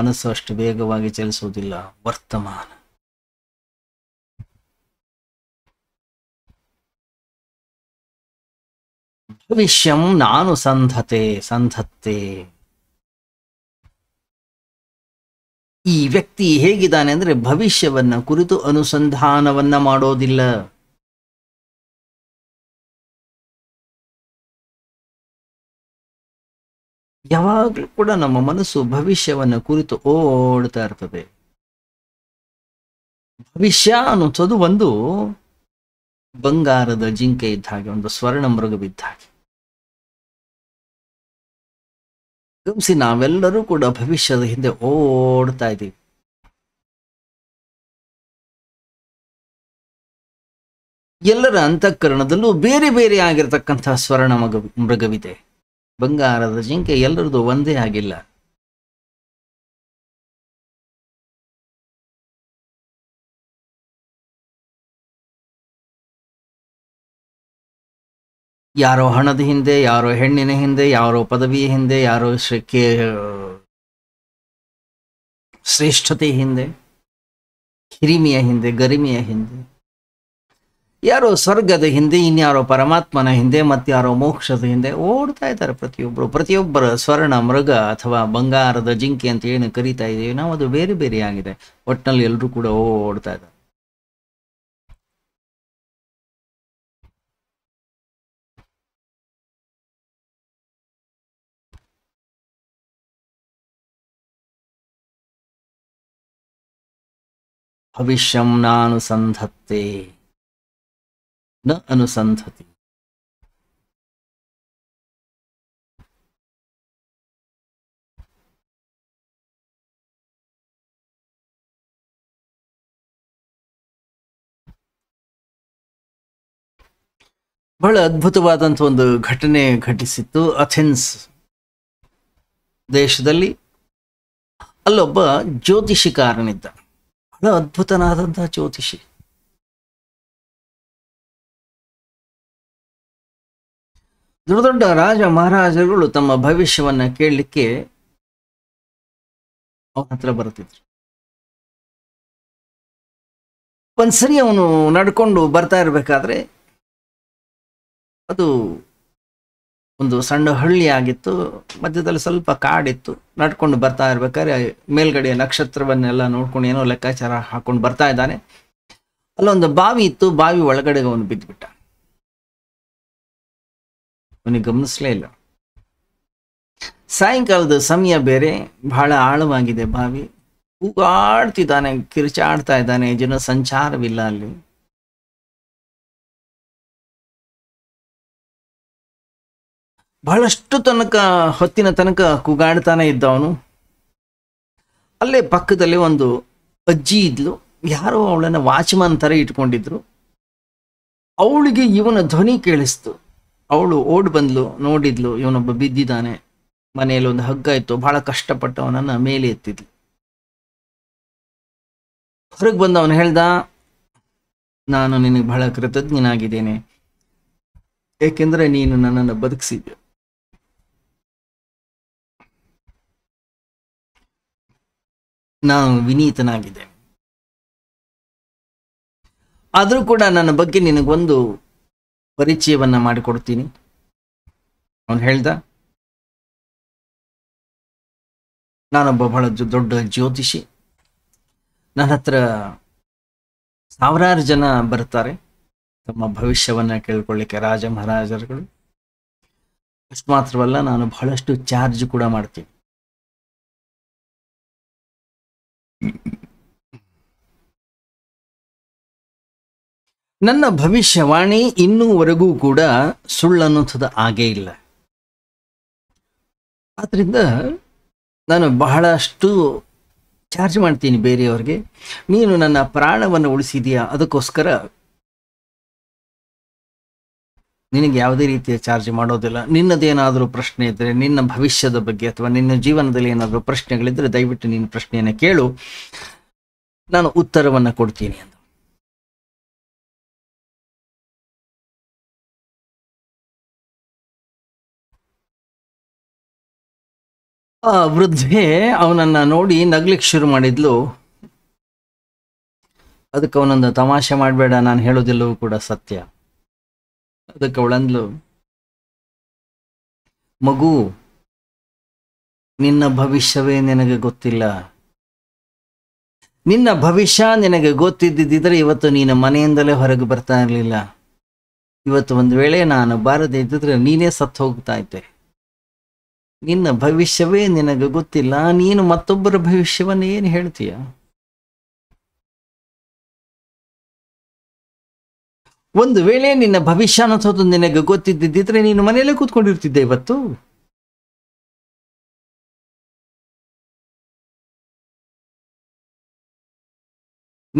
ಮನಸ್ಸು ಅಷ್ಟು ವೇಗವಾಗಿ ಚಲಿಸುವುದಿಲ್ಲ ವರ್ತಮಾನ ವಿಷಯಂ ನಾನು ಸಂಧತೆ ಸಂಧತ್ತೆ ಈ ವ್ಯಕ್ತಿ ಹೇಗಿದ್ದಾನೆ ಅಂದ್ರೆ ಭವಿಷ್ಯವನ್ನ ಕುರಿತು ಅನುಸಂಧಾನವನ್ನ ಮಾಡೋದಿಲ್ಲ ಯಾವಾಗಲೂ ಕೂಡ ನಮ್ಮ ಮನಸ್ಸು ಭವಿಷ್ಯವನ್ನು ಕುರಿತು ಓಡ್ತಾ ಇರ್ತದೆ ಭವಿಷ್ಯ ಅನ್ನೋದು ಒಂದು ಬಂಗಾರದ ಜಿಂಕೆ ಇದ್ದ ಹಾಗೆ ಒಂದು ಸ್ವರ್ಣ ಮೃಗವಿದ್ದ ಹಾಗೆ ಗಮಿಸಿ ನಾವೆಲ್ಲರೂ ಕೂಡ ಭವಿಷ್ಯದ ಹಿಂದೆ ಓಡ್ತಾ ಇದ್ದೀವಿ ಎಲ್ಲರ ಅಂತಃಕರಣದಲ್ಲೂ ಬೇರೆ ಬೇರೆ ಆಗಿರತಕ್ಕಂತಹ ಸ್ವರ್ಣ ಮಗ ಮೃಗವಿದೆ ಬಂಗಾರದ ಜಿಂಕೆ ಎಲ್ಲರದು ಒಂದೇ ಆಗಿಲ್ಲ ಯಾರೋ ಹಣದ ಹಿಂದೆ ಯಾರೋ ಹೆಣ್ಣಿನ ಹಿಂದೆ ಯಾರೋ ಪದವಿಯ ಹಿಂದೆ ಯಾರೋ ಶ್ರೇಕ್ಕೆ ಶ್ರೇಷ್ಠತೆ ಹಿಂದೆ ಹಿರಿಮೆಯ ಹಿಂದೆ ಗರಿಮೆಯ ಹಿಂದೆ ಯಾರೋ ಸ್ವರ್ಗದ ಹಿಂದೆ ಇನ್ಯಾರೋ ಪರಮಾತ್ಮನ ಹಿಂದೆ ಮತ್ತಾರೋ ಮೋಕ್ಷದ ಹಿಂದೆ ಓಡ್ತಾ ಇದ್ದಾರೆ ಪ್ರತಿಯೊಬ್ಬರು ಪ್ರತಿಯೊಬ್ಬರ ಸ್ವರ್ಣ ಮೃಗ ಅಥವಾ ಬಂಗಾರದ ಜಿಂಕೆ ಅಂತ ಏನು ಕರಿತಾ ಇದೀವಿ ನಾವು ಅದು ಬೇರೆ ಬೇರೆ ಆಗಿದೆ ಒಟ್ಟಿನಲ್ಲಿ ಎಲ್ಲರೂ ಕೂಡ ಓಡ್ತಾ ಇದ್ದಾರೆ ಭವಿಷ್ಯಂ ನಾನುಸಂಧತ್ತೆ ನ ಅನುಸಂಧತಿ ಬಹಳ ಅದ್ಭುತವಾದಂಥ ಒಂದು ಘಟನೆ ಘಟಿಸಿತ್ತು ಅಥೆನ್ಸ್ ದೇಶದಲ್ಲಿ ಅಲ್ಲೊಬ್ಬ ಜ್ಯೋತಿಷಿಕಾರನಿದ್ದ ಅದ್ಭುತನಾದಂತಹ ಜ್ಯೋತಿಷಿ ದೊಡ್ಡ ದೊಡ್ಡ ರಾಜ ಮಹಾರಾಜರುಗಳು ತಮ್ಮ ಭವಿಷ್ಯವನ್ನ ಕೇಳಲಿಕ್ಕೆ ಅವನ ಹತ್ರ ಬರುತ್ತಿದ್ರು ಒಂದ್ಸರಿ ಅವನು ನಡ್ಕೊಂಡು ಬರ್ತಾ ಇರಬೇಕಾದ್ರೆ ಅದು ಒಂದು ಸಣ್ಣ ಹಳ್ಳಿಯಾಗಿತ್ತು ಮಧ್ಯದಲ್ಲಿ ಸ್ವಲ್ಪ ಕಾಡಿತ್ತು ನಡ್ಕೊಂಡು ಬರ್ತಾ ಇರ್ಬೇಕಾದ್ರೆ ಮೇಲ್ಗಡೆ ನಕ್ಷತ್ರವನ್ನೆಲ್ಲ ನೋಡ್ಕೊಂಡು ಏನೋ ಲೆಕ್ಕಾಚಾರ ಹಾಕೊಂಡು ಬರ್ತಾ ಇದ್ದಾನೆ ಅಲ್ಲೊಂದು ಬಾವಿ ಇತ್ತು ಬಾವಿ ಒಳಗಡೆ ಅವನು ಬಿದ್ದುಬಿಟ್ಟ ಅವನಿಗೆ ಗಮನಿಸ್ಲೇ ಇಲ್ಲ ಸಾಯಂಕಾಲದ ಸಮಯ ಬೇರೆ ಬಹಳ ಆಳವಾಗಿದೆ ಬಾವಿ ಕೂಗಾಡ್ತಿದ್ದಾನೆ ಕಿರಿಚಾಡ್ತಾ ಇದ್ದಾನೆ ಜನ ಸಂಚಾರವಿಲ್ಲ ಅಲ್ಲಿ ಬಹಳಷ್ಟು ತನಕ ಹೊತ್ತಿನ ತನಕ ಕೂಗಾಡ್ತಾನೆ ಇದ್ದ ಅವನು ಅಲ್ಲೇ ಪಕ್ಕದಲ್ಲಿ ಒಂದು ಅಜ್ಜಿ ಇದ್ಲು ಯಾರೋ ಅವಳನ್ನು ವಾಚ್ಮನ್ ಥರ ಇಟ್ಕೊಂಡಿದ್ರು ಅವಳಿಗೆ ಇವನ ಧ್ವನಿ ಕೇಳಿಸ್ತು ಅವಳು ಓಡ್ ಬಂದ್ಲು ನೋಡಿದ್ಲು ಇವನೊಬ್ಬ ಬಿದ್ದಿದ್ದಾನೆ ಮನೆಯಲ್ಲಿ ಒಂದು ಹಗ್ಗ ಇತ್ತು ಬಹಳ ಕಷ್ಟಪಟ್ಟು ಅವನನ್ನು ಮೇಲೆ ಎತ್ತಿದ್ಲು ಹೊರಗೆ ಬಂದು ಅವನು ಹೇಳ್ದ ನಾನು ನಿನಗೆ ಬಹಳ ಕೃತಜ್ಞನಾಗಿದ್ದೇನೆ ಏಕೆಂದರೆ ನೀನು ನನ್ನನ್ನು ಬದುಕಿಸಿದ್ದೆ ನಾನು ವಿನೀತನಾಗಿದೆ ಆದರೂ ಕೂಡ ನನ್ನ ಬಗ್ಗೆ ನಿನಗೊಂದು ಪರಿಚಯವನ್ನು ಮಾಡಿಕೊಡ್ತೀನಿ ಅವನು ಹೇಳ್ದ ನಾನೊಬ್ಬ ಬಹಳ ದೊಡ್ಡ ಜ್ಯೋತಿಷಿ ನನ್ನ ಹತ್ರ ಸಾವಿರಾರು ಜನ ಬರ್ತಾರೆ ತಮ್ಮ ಭವಿಷ್ಯವನ್ನು ಕೇಳ್ಕೊಳ್ಳಿಕ್ಕೆ ರಾಜ ಮಹಾರಾಜರುಗಳು ಅಷ್ಟು ಮಾತ್ರವಲ್ಲ ನಾನು ಬಹಳಷ್ಟು ಚಾರ್ಜ್ ಕೂಡ ಮಾಡ್ತೀನಿ ನನ್ನ ಭವಿಷ್ಯವಾಣಿ ಇನ್ನೂವರೆಗೂ ಕೂಡ ಸುಳ್ಳನ್ನೋಂಥದ್ದು ಆಗೇ ಇಲ್ಲ ಆದ್ರಿಂದ ನಾನು ಬಹಳಷ್ಟು ಚಾರ್ಜ್ ಮಾಡ್ತೀನಿ ಬೇರೆಯವ್ರಿಗೆ ನೀನು ನನ್ನ ಪ್ರಾಣವನ್ನು ಉಳಿಸಿದೀಯಾ ಅದಕ್ಕೋಸ್ಕರ ನಿನಗೆ ಯಾವುದೇ ರೀತಿಯ ಚಾರ್ಜ್ ಮಾಡೋದಿಲ್ಲ ನಿನ್ನದೇನಾದರೂ ಪ್ರಶ್ನೆ ಇದ್ದರೆ ನಿನ್ನ ಭವಿಷ್ಯದ ಬಗ್ಗೆ ಅಥವಾ ನಿನ್ನ ಜೀವನದಲ್ಲಿ ಏನಾದರೂ ಪ್ರಶ್ನೆಗಳಿದ್ದರೆ ದಯವಿಟ್ಟು ನಿನ್ನ ಪ್ರಶ್ನೆಯನ್ನು ಕೇಳು ನಾನು ಉತ್ತರವನ್ನು ಕೊಡ್ತೀನಿ ಅಂತ ಆ ವೃದ್ಧೆ ಅವನನ್ನು ನೋಡಿ ನಗ್ಲಿಕ್ಕೆ ಶುರು ಮಾಡಿದ್ಲು ಅದಕ್ಕೆ ಅವನೊಂದು ತಮಾಷೆ ಮಾಡಬೇಡ ನಾನು ಹೇಳೋದಿಲ್ಲವೂ ಕೂಡ ಸತ್ಯ ಅದಕ್ಕೆ ಅವಳಂದ್ಲು ಮಗು ನಿನ್ನ ಭವಿಷ್ಯವೇ ನಿನಗೆ ಗೊತ್ತಿಲ್ಲ ನಿನ್ನ ಭವಿಷ್ಯ ನಿನಗೆ ಗೊತ್ತಿದ್ದಿದ್ದರೆ ಇವತ್ತು ನೀನು ಮನೆಯಿಂದಲೇ ಹೊರಗೆ ಬರ್ತಾ ಇರಲಿಲ್ಲ ಇವತ್ತು ಒಂದು ವೇಳೆ ನಾನು ಬಾರದೇ ಇದ್ದಿದ್ರೆ ನೀನೇ ಸತ್ತು ಹೋಗ್ತಾ ಇದ್ದೆ ನಿನ್ನ ಭವಿಷ್ಯವೇ ನಿನಗೆ ಗೊತ್ತಿಲ್ಲ ನೀನು ಮತ್ತೊಬ್ಬರ ಭವಿಷ್ಯವನ್ನು ಏನು ಹೇಳ್ತೀಯ ಒಂದು ವೇಳೆ ನಿನ್ನ ಭವಿಷ್ಯ ಅನ್ನೋದು ನಿನಗೆ ಗೊತ್ತಿದ್ದಿದ್ರೆ ನೀನು ಮನೆಯಲ್ಲೇ ಕೂತ್ಕೊಂಡಿರ್ತಿದ್ದೆ ಇವತ್ತು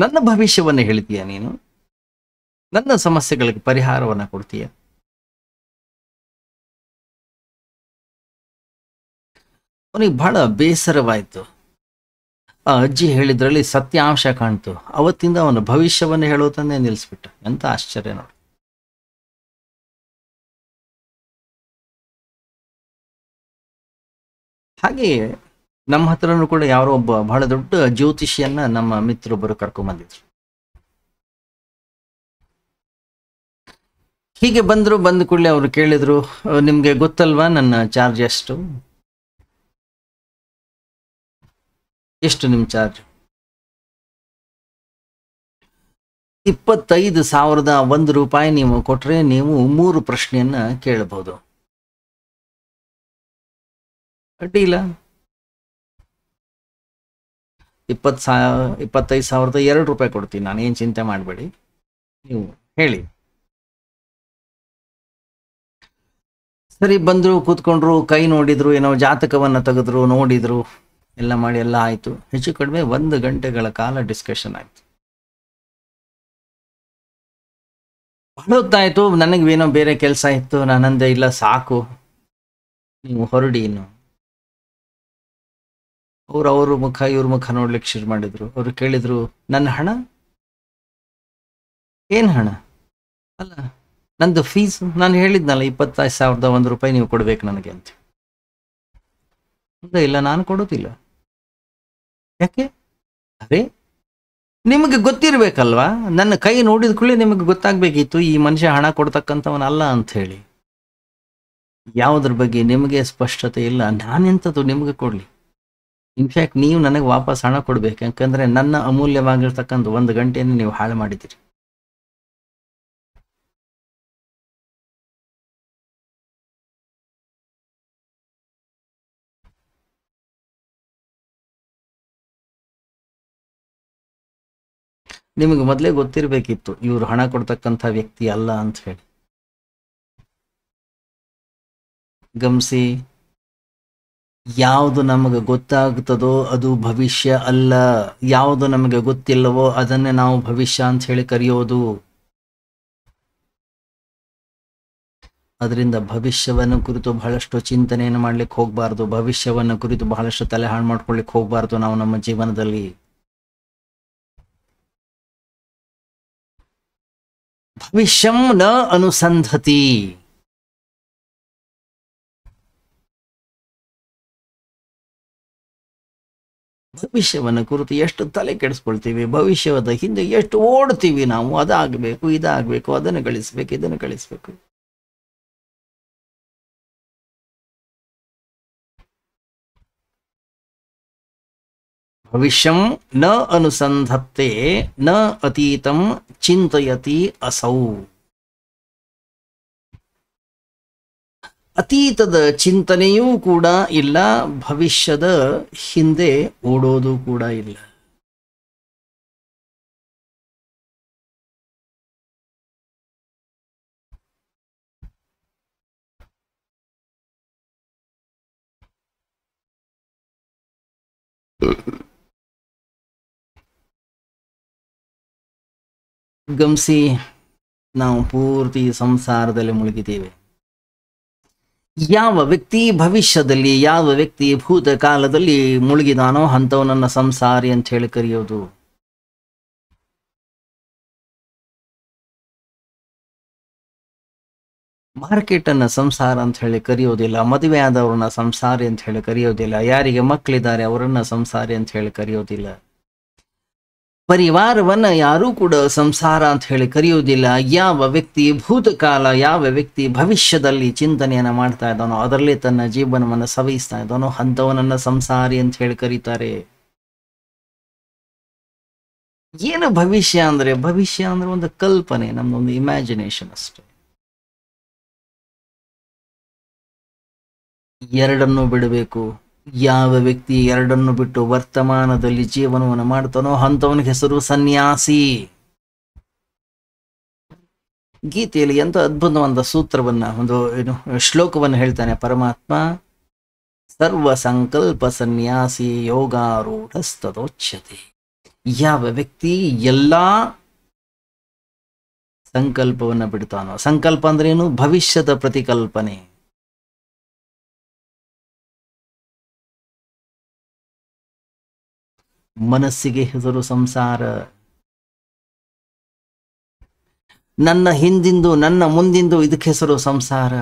ನನ್ನ ಭವಿಷ್ಯವನ್ನು ಹೇಳ್ತೀಯ ನೀನು ನನ್ನ ಸಮಸ್ಯೆಗಳಿಗೆ ಪರಿಹಾರವನ್ನು ಕೊಡ್ತೀಯ ಅವನಿಗೆ ಬಹಳ ಬೇಸರವಾಯಿತು ಅಜ್ಜಿ ಹೇಳಿದ್ರಲ್ಲಿ ಸತ್ಯಾಂಶ ಕಾಣ್ತು ಅವತ್ತಿಂದ ಅವನು ಭವಿಷ್ಯವನ್ನು ಹೇಳೋದನ್ನೇ ನಿಲ್ಲಿಸ್ಬಿಟ್ಟ ಎಂತ ಆಶ್ಚರ್ಯ ನೋಡಿ ಹಾಗೆಯೇ ನಮ್ಮ ಹತ್ರನೂ ಕೂಡ ಯಾರೋ ಒಬ್ಬ ಬಹಳ ದೊಡ್ಡ ಜ್ಯೋತಿಷಿಯನ್ನ ನಮ್ಮ ಮಿತ್ರೊಬ್ಬರು ಬಂದಿದ್ರು ಹೀಗೆ ಬಂದರು ಬಂದ ಕೂಡಲೇ ಅವರು ಕೇಳಿದ್ರು ನಿಮಗೆ ಗೊತ್ತಲ್ವಾ ನನ್ನ ಚಾರ್ಜ್ ಎಷ್ಟು ಎಷ್ಟು ನಿಮ್ಮ ಚಾರ್ಜ್ ಇಪ್ಪತ್ತೈದು ಸಾವಿರದ ಒಂದು ರೂಪಾಯಿ ನೀವು ಕೊಟ್ಟರೆ ನೀವು ಮೂರು ಪ್ರಶ್ನೆಯನ್ನು ಕೇಳಬಹುದು ಅಡ್ಡಿಲ್ಲ ಇಪ್ಪತ್ತು ಸಾವಿರ ಇಪ್ಪತ್ತೈದು ಸಾವಿರದ ಎರಡು ರೂಪಾಯಿ ಕೊಡ್ತೀನಿ ನಾನು ಏನು ಚಿಂತೆ ಮಾಡಬೇಡಿ ನೀವು ಹೇಳಿ ಸರಿ ಬಂದರು ಕೂತ್ಕೊಂಡ್ರು ಕೈ ನೋಡಿದ್ರು ಏನೋ ಜಾತಕವನ್ನು ತೆಗೆದ್ರು ನೋಡಿದ್ರು ಎಲ್ಲ ಮಾಡಿ ಎಲ್ಲ ಆಯಿತು ಹೆಚ್ಚು ಕಡಿಮೆ ಒಂದು ಗಂಟೆಗಳ ಕಾಲ ಡಿಸ್ಕಷನ್ ಆಯಿತು ಹೊತ್ತಾಯಿತು ಏನೋ ಬೇರೆ ಕೆಲಸ ಇತ್ತು ನಾನಂದೆ ಇಲ್ಲ ಸಾಕು ನೀವು ಹೊರಡಿ ಇನ್ನು ಅವ್ರು ಅವ್ರ ಮುಖ ಇವ್ರ ಮುಖ ನೋಡ್ಲಿಕ್ಕೆ ಶುರು ಮಾಡಿದ್ರು ಅವರು ಕೇಳಿದ್ರು ನನ್ನ ಹಣ ಏನ್ ಹಣ ಅಲ್ಲ ನಂದು ಫೀಸ್ ನಾನು ಹೇಳಿದ್ನಲ್ಲ ಇಪ್ಪತ್ತೈದು ಸಾವಿರದ ಒಂದು ರೂಪಾಯಿ ನೀವು ಕೊಡ್ಬೇಕು ನನಗೆ ಅಂತ ಇಲ್ಲ ನಾನು ಕೊಡೋದಿಲ್ಲ ಯಾಕೆ ಅರೆ ನಿಮಗೆ ಗೊತ್ತಿರಬೇಕಲ್ವಾ ನನ್ನ ಕೈ ನೋಡಿದ ಕೂಡಲೇ ನಿಮಗೆ ಗೊತ್ತಾಗಬೇಕಿತ್ತು ಈ ಮನುಷ್ಯ ಹಣ ಕೊಡ್ತಕ್ಕಂಥವನಲ್ಲ ಅಂತ ಹೇಳಿ ಯಾವುದ್ರ ಬಗ್ಗೆ ನಿಮಗೆ ಸ್ಪಷ್ಟತೆ ಇಲ್ಲ ನಾನೆಂಥದ್ದು ನಿಮಗೆ ಕೊಡಲಿ ಇನ್ಫ್ಯಾಕ್ಟ್ ನೀವು ನನಗೆ ವಾಪಸ್ ಹಣ ಕೊಡಬೇಕು ಯಾಕಂದರೆ ನನ್ನ ಅಮೂಲ್ಯವಾಗಿರ್ತಕ್ಕಂಥ ಒಂದು ಗಂಟೆಯನ್ನು ನೀವು ಹಾಳು ಮಾಡಿದ್ದೀರಿ ನಿಮಗೆ ಮೊದಲೇ ಗೊತ್ತಿರಬೇಕಿತ್ತು ಇವರು ಹಣ ಕೊಡ್ತಕ್ಕಂಥ ವ್ಯಕ್ತಿ ಅಲ್ಲ ಅಂತ ಹೇಳಿ ಗಮ್ಸಿ ಯಾವುದು ನಮಗೆ ಗೊತ್ತಾಗ್ತದೋ ಅದು ಭವಿಷ್ಯ ಅಲ್ಲ ಯಾವುದು ನಮಗೆ ಗೊತ್ತಿಲ್ಲವೋ ಅದನ್ನೇ ನಾವು ಭವಿಷ್ಯ ಅಂತ ಹೇಳಿ ಕರೆಯೋದು ಅದರಿಂದ ಭವಿಷ್ಯವನ್ನು ಕುರಿತು ಬಹಳಷ್ಟು ಚಿಂತನೆಯನ್ನು ಮಾಡ್ಲಿಕ್ಕೆ ಹೋಗಬಾರ್ದು ಭವಿಷ್ಯವನ್ನು ಕುರಿತು ಬಹಳಷ್ಟು ತಲೆ ಹಾಳು ಮಾಡ್ಕೊಳ್ಲಿಕ್ಕೆ ಹೋಗ್ಬಾರ್ದು ನಾವು ನಮ್ಮ ಜೀವನದಲ್ಲಿ ಭವಿಷ್ಯಂ ನ ಅನುಸಂಧತಿ ಭವಿಷ್ಯವನ್ನು ಕುರಿತು ಎಷ್ಟು ತಲೆ ಕೆಡಿಸ್ಕೊಳ್ತೀವಿ ಭವಿಷ್ಯದ ಹಿಂದೆ ಎಷ್ಟು ಓಡ್ತೀವಿ ನಾವು ಅದಾಗಬೇಕು ಇದಾಗ್ಬೇಕು ಅದನ್ನು ಗಳಿಸ್ಬೇಕು ಇದನ್ನು ಗಳಿಸ್ಬೇಕು ಭವಿಷ್ಯಂ ನ ಅನುಸಂಧತ್ತೆ ನ ಅತೀತಂ ಚಿಂತಯತಿ ಅಸೌ ಅತೀತದ ಚಿಂತನೆಯೂ ಕೂಡ ಇಲ್ಲ ಭವಿಷ್ಯದ ಹಿಂದೆ ಓಡೋದು ಕೂಡ ಇಲ್ಲ ಗಮ್ಸಿ ನಾವು ಪೂರ್ತಿ ಸಂಸಾರದಲ್ಲಿ ಮುಳುಗಿದ್ದೇವೆ ಯಾವ ವ್ಯಕ್ತಿ ಭವಿಷ್ಯದಲ್ಲಿ ಯಾವ ವ್ಯಕ್ತಿ ಭೂತ ಕಾಲದಲ್ಲಿ ಮುಳುಗಿದಾನೋ ಅಂತವನನ್ನ ಸಂಸಾರಿ ಅಂತ ಹೇಳಿ ಕರೆಯೋದು ಅನ್ನ ಸಂಸಾರ ಅಂತ ಹೇಳಿ ಕರೆಯೋದಿಲ್ಲ ಮದುವೆ ಆದವ್ರನ್ನ ಸಂಸಾರಿ ಅಂತ ಹೇಳಿ ಕರೆಯೋದಿಲ್ಲ ಯಾರಿಗೆ ಮಕ್ಕಳಿದ್ದಾರೆ ಅವರನ್ನ ಸಂಸಾರಿ ಅಂತ ಹೇಳಿ ಕರೆಯೋದಿಲ್ಲ ಪರಿವಾರವನ್ನ ಯಾರೂ ಕೂಡ ಸಂಸಾರ ಅಂತ ಹೇಳಿ ಕರೆಯುವುದಿಲ್ಲ ಯಾವ ವ್ಯಕ್ತಿ ಭೂತಕಾಲ ಯಾವ ವ್ಯಕ್ತಿ ಭವಿಷ್ಯದಲ್ಲಿ ಚಿಂತನೆಯನ್ನು ಮಾಡ್ತಾ ಇದ್ದಾನೋ ಅದರಲ್ಲಿ ತನ್ನ ಜೀವನವನ್ನು ಸವಿಸ್ತಾ ಇದ್ದಾನೋ ಅಂಥವನನ್ನು ಸಂಸಾರಿ ಅಂತ ಹೇಳಿ ಕರೀತಾರೆ ಏನು ಭವಿಷ್ಯ ಅಂದ್ರೆ ಭವಿಷ್ಯ ಅಂದ್ರೆ ಒಂದು ಕಲ್ಪನೆ ನಮ್ಮದೊಂದು ಇಮ್ಯಾಜಿನೇಷನ್ ಅಷ್ಟೆ ಎರಡನ್ನು ಬಿಡಬೇಕು ಯಾವ ವ್ಯಕ್ತಿ ಎರಡನ್ನು ಬಿಟ್ಟು ವರ್ತಮಾನದಲ್ಲಿ ಜೀವನವನ್ನು ಮಾಡ್ತಾನೋ ಅಂಥವನ ಹೆಸರು ಸನ್ಯಾಸಿ ಗೀತೆಯಲ್ಲಿ ಎಂತ ಅದ್ಭುತವಾದ ಸೂತ್ರವನ್ನ ಒಂದು ಏನು ಶ್ಲೋಕವನ್ನು ಹೇಳ್ತಾನೆ ಪರಮಾತ್ಮ ಸರ್ವ ಸಂಕಲ್ಪ ಸನ್ಯಾಸಿ ಯೋಗಾರೂಢಸ್ತದೋಚ್ಯತೆ ಯಾವ ವ್ಯಕ್ತಿ ಎಲ್ಲ ಸಂಕಲ್ಪವನ್ನು ಬಿಡ್ತಾನೋ ಸಂಕಲ್ಪ ಅಂದ್ರೆ ಏನು ಭವಿಷ್ಯದ ಪ್ರತಿಕಲ್ಪನೆ ಮನಸ್ಸಿಗೆ ಹೆದರು ಸಂಸಾರ ನನ್ನ ಹಿಂದಿಂದು ನನ್ನ ಮುಂದಿಂದು ಇದಕ್ಕೆ ಹೆಸರು ಸಂಸಾರ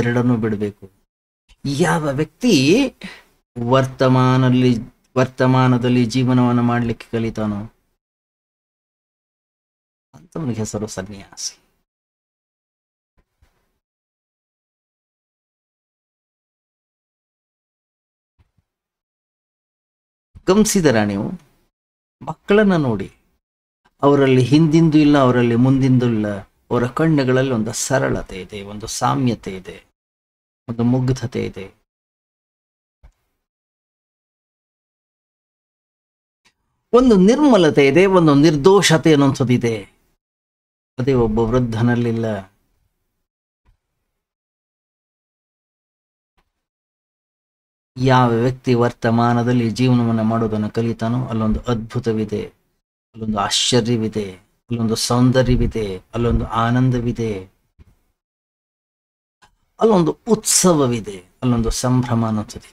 ಎರಡನ್ನೂ ಬಿಡಬೇಕು ಯಾವ ವ್ಯಕ್ತಿ ವರ್ತಮಾನದಲ್ಲಿ ವರ್ತಮಾನದಲ್ಲಿ ಜೀವನವನ್ನು ಮಾಡಲಿಕ್ಕೆ ಕಲಿತಾನೋ ಅಂತವನಿಗೆ ಹೆಸರು ಸನ್ಯಾಸಿ ಗಮನಿಸಿದರ ನೀವು ಮಕ್ಕಳನ್ನು ನೋಡಿ ಅವರಲ್ಲಿ ಹಿಂದಿಂದು ಇಲ್ಲ ಅವರಲ್ಲಿ ಮುಂದಿಂದು ಇಲ್ಲ ಅವರ ಕಣ್ಣುಗಳಲ್ಲಿ ಒಂದು ಸರಳತೆ ಇದೆ ಒಂದು ಸಾಮ್ಯತೆ ಇದೆ ಒಂದು ಮುಗ್ಧತೆ ಇದೆ ಒಂದು ನಿರ್ಮಲತೆ ಇದೆ ಒಂದು ನಿರ್ದೋಷತೆ ಇದೆ ಅದೇ ಒಬ್ಬ ವೃದ್ಧನಲ್ಲಿಲ್ಲ ಯಾವ ವ್ಯಕ್ತಿ ವರ್ತಮಾನದಲ್ಲಿ ಜೀವನವನ್ನು ಮಾಡೋದನ್ನು ಕಲಿತಾನೋ ಅಲ್ಲೊಂದು ಅದ್ಭುತವಿದೆ ಅಲ್ಲೊಂದು ಆಶ್ಚರ್ಯವಿದೆ ಅಲ್ಲೊಂದು ಸೌಂದರ್ಯವಿದೆ ಅಲ್ಲೊಂದು ಆನಂದವಿದೆ ಅಲ್ಲೊಂದು ಉತ್ಸವವಿದೆ ಅಲ್ಲೊಂದು ಸಂಭ್ರಮ ಅನ್ನೋದಿದೆ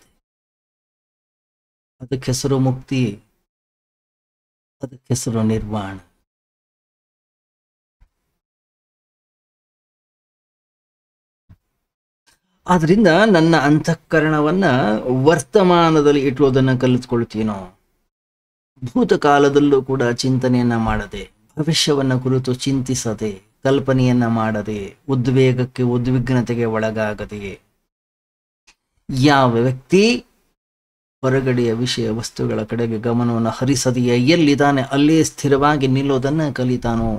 ಅದಕ್ಕೆ ಹೆಸರು ಮುಕ್ತಿ ಅದಕ್ಕೆ ಹೆಸರು ನಿರ್ವಾಣ ಆದ್ರಿಂದ ನನ್ನ ಅಂತಃಕರಣವನ್ನ ವರ್ತಮಾನದಲ್ಲಿ ಇಟ್ಟುವುದನ್ನು ಕಲಿತ್ಕೊಳ್ತೀನೋ ಭೂತಕಾಲದಲ್ಲೂ ಕೂಡ ಚಿಂತನೆಯನ್ನ ಮಾಡದೆ ಭವಿಷ್ಯವನ್ನ ಕುರಿತು ಚಿಂತಿಸದೆ ಕಲ್ಪನೆಯನ್ನ ಮಾಡದೆ ಉದ್ವೇಗಕ್ಕೆ ಉದ್ವಿಗ್ನತೆಗೆ ಒಳಗಾಗದೆ ಯಾವ ವ್ಯಕ್ತಿ ಹೊರಗಡೆಯ ವಿಷಯ ವಸ್ತುಗಳ ಕಡೆಗೆ ಗಮನವನ್ನು ಹರಿಸದೆಯೇ ಎಲ್ಲಿದ್ದಾನೆ ಅಲ್ಲೇ ಸ್ಥಿರವಾಗಿ ನಿಲ್ಲೋದನ್ನ ಕಲಿತಾನೋ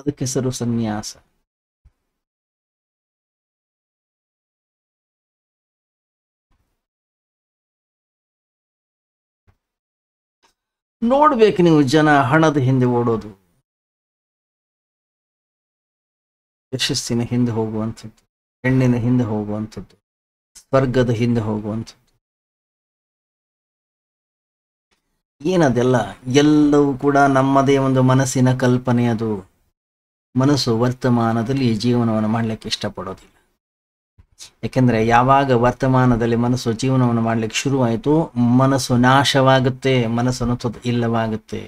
ಅದಕ್ಕೆ ಹೆಸರು ಸನ್ಯಾಸ ನೋಡ್ಬೇಕು ನೀವು ಜನ ಹಣದ ಹಿಂದೆ ಓಡೋದು ಯಶಸ್ಸಿನ ಹಿಂದೆ ಹೋಗುವಂಥದ್ದು ಹೆಣ್ಣಿನ ಹಿಂದೆ ಹೋಗುವಂಥದ್ದು ಸ್ವರ್ಗದ ಹಿಂದೆ ಹೋಗುವಂಥದ್ದು ಏನದೆಲ್ಲ ಎಲ್ಲವೂ ಕೂಡ ನಮ್ಮದೇ ಒಂದು ಮನಸ್ಸಿನ ಕಲ್ಪನೆ ಅದು ಮನಸ್ಸು ವರ್ತಮಾನದಲ್ಲಿ ಜೀವನವನ್ನು ಮಾಡಲಿಕ್ಕೆ ಇಷ್ಟಪಡೋದಿಲ್ಲ ಯಾಕೆಂದರೆ ಯಾವಾಗ ವರ್ತಮಾನದಲ್ಲಿ ಮನಸ್ಸು ಜೀವನವನ್ನು ಮಾಡಲಿಕ್ಕೆ ಶುರುವಾಯಿತು ಮನಸ್ಸು ನಾಶವಾಗುತ್ತೆ ಮನಸ್ಸನ್ನು ತೊದ ಇಲ್ಲವಾಗುತ್ತೆ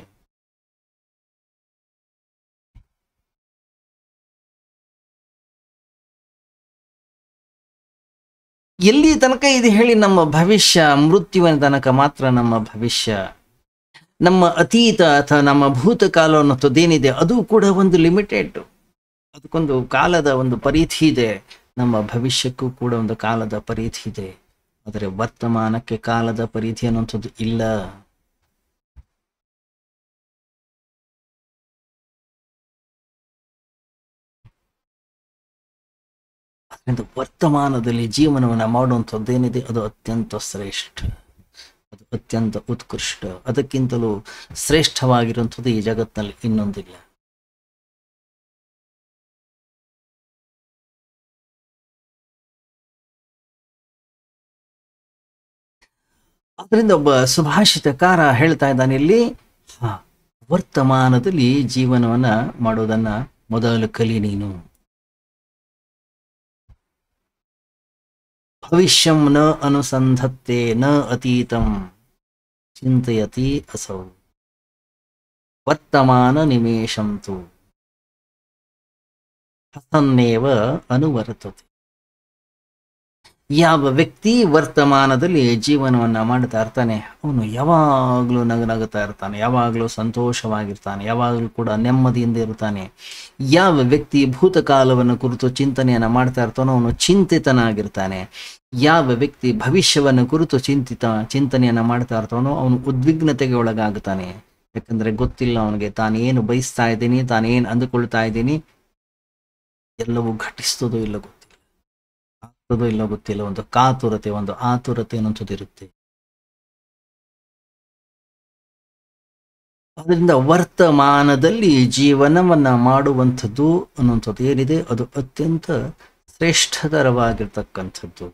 ಎಲ್ಲಿ ತನಕ ಇದು ಹೇಳಿ ನಮ್ಮ ಭವಿಷ್ಯ ಮೃತ್ಯುವಿನ ತನಕ ಮಾತ್ರ ನಮ್ಮ ಭವಿಷ್ಯ ನಮ್ಮ ಅತೀತ ಅಥವಾ ನಮ್ಮ ಭೂತಕಾಲ ಅನ್ನೋದೇನಿದೆ ಅದು ಕೂಡ ಒಂದು ಲಿಮಿಟೆಡ್ ಅದಕ್ಕೊಂದು ಕಾಲದ ಒಂದು ಪರಿಧಿ ಇದೆ ನಮ್ಮ ಭವಿಷ್ಯಕ್ಕೂ ಕೂಡ ಒಂದು ಕಾಲದ ಪರಿಧಿ ಇದೆ ಆದರೆ ವರ್ತಮಾನಕ್ಕೆ ಕಾಲದ ಪರಿಧಿ ಅನ್ನುವಂಥದ್ದು ಇಲ್ಲ ಅದರಿಂದ ವರ್ತಮಾನದಲ್ಲಿ ಜೀವನವನ್ನು ಮಾಡುವಂಥದ್ದೇನಿದೆ ಅದು ಅತ್ಯಂತ ಶ್ರೇಷ್ಠ ಅದು ಅತ್ಯಂತ ಉತ್ಕೃಷ್ಟ ಅದಕ್ಕಿಂತಲೂ ಶ್ರೇಷ್ಠವಾಗಿರುವಂಥದ್ದು ಈ ಜಗತ್ತಿನಲ್ಲಿ ಇನ್ನೊಂದಿಲ್ಲ ಅದರಿಂದ ಒಬ್ಬ ಸುಭಾಷಿತಕಾರ ಹೇಳ್ತಾ ಇದ್ದಾನೆ ಇಲ್ಲಿ ವರ್ತಮಾನದಲ್ಲಿ ಜೀವನವನ್ನ ಮಾಡೋದನ್ನ ಮೊದಲು ಕಲಿ ನೀನು ಭವಿಷ್ಯಂ ನ ಅನುಸಂಧತ್ತೆ ನ ಅತೀತಂ ಚಿಂತಯತಿ ಅಸೌ ವರ್ತಮಾನ ನಿಮೇಶಂ ತು ಹಸನ್ನೇವ ಅನುವರ್ತತೆ ಯಾವ ವ್ಯಕ್ತಿ ವರ್ತಮಾನದಲ್ಲಿ ಜೀವನವನ್ನ ಮಾಡ್ತಾ ಇರ್ತಾನೆ ಅವನು ಯಾವಾಗಲೂ ನಗನಗುತ್ತಾ ಇರ್ತಾನೆ ಯಾವಾಗ್ಲೂ ಸಂತೋಷವಾಗಿರ್ತಾನೆ ಯಾವಾಗ್ಲೂ ಕೂಡ ನೆಮ್ಮದಿಯಿಂದ ಇರ್ತಾನೆ ಯಾವ ವ್ಯಕ್ತಿ ಭೂತಕಾಲವನ್ನು ಕುರಿತು ಚಿಂತನೆಯನ್ನ ಮಾಡ್ತಾ ಇರ್ತಾನೋ ಅವನು ಚಿಂತಿತನಾಗಿರ್ತಾನೆ ಯಾವ ವ್ಯಕ್ತಿ ಭವಿಷ್ಯವನ್ನು ಕುರಿತು ಚಿಂತಿತ ಚಿಂತನೆಯನ್ನು ಮಾಡ್ತಾ ಇರ್ತಾನೋ ಅವನು ಉದ್ವಿಗ್ನತೆಗೆ ಒಳಗಾಗುತ್ತಾನೆ ಯಾಕಂದ್ರೆ ಗೊತ್ತಿಲ್ಲ ಅವನಿಗೆ ತಾನೇನು ಬಯಸ್ತಾ ಇದ್ದೀನಿ ತಾನೇನು ಅಂದುಕೊಳ್ತಾ ಇದ್ದೀನಿ ಎಲ್ಲವೂ ಘಟಿಸ್ತದೋ ಇಲ್ಲ ಗೊತ್ತಿಲ್ಲ ಇಲ್ಲ ಗೊತ್ತಿಲ್ಲ ಒಂದು ಕಾತುರತೆ ಒಂದು ಆತುರತೆ ಅನ್ನೋದಿರುತ್ತೆ ಅದರಿಂದ ವರ್ತಮಾನದಲ್ಲಿ ಜೀವನವನ್ನ ಮಾಡುವಂಥದ್ದು ಅನ್ನುವಂಥದ್ದು ಏನಿದೆ ಅದು ಅತ್ಯಂತ ಶ್ರೇಷ್ಠತರವಾಗಿರ್ತಕ್ಕಂಥದ್ದು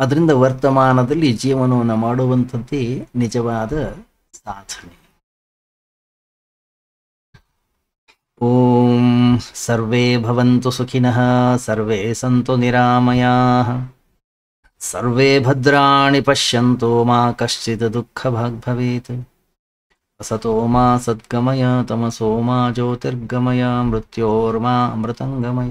अद्रं वर्तमानदी जीवनमाजवाद साधने ओम सर्वे भवन्तु सुखिनः सर्वे सन्तु निरामयाः सर्वे भद्राणि पश्यन्तु मा कश्चित् दुःखभाग्भवेत् असतो मा सद्गमय तमसो मा ज्योतिर्गमय मृत्योर्मा मृतङ्गमय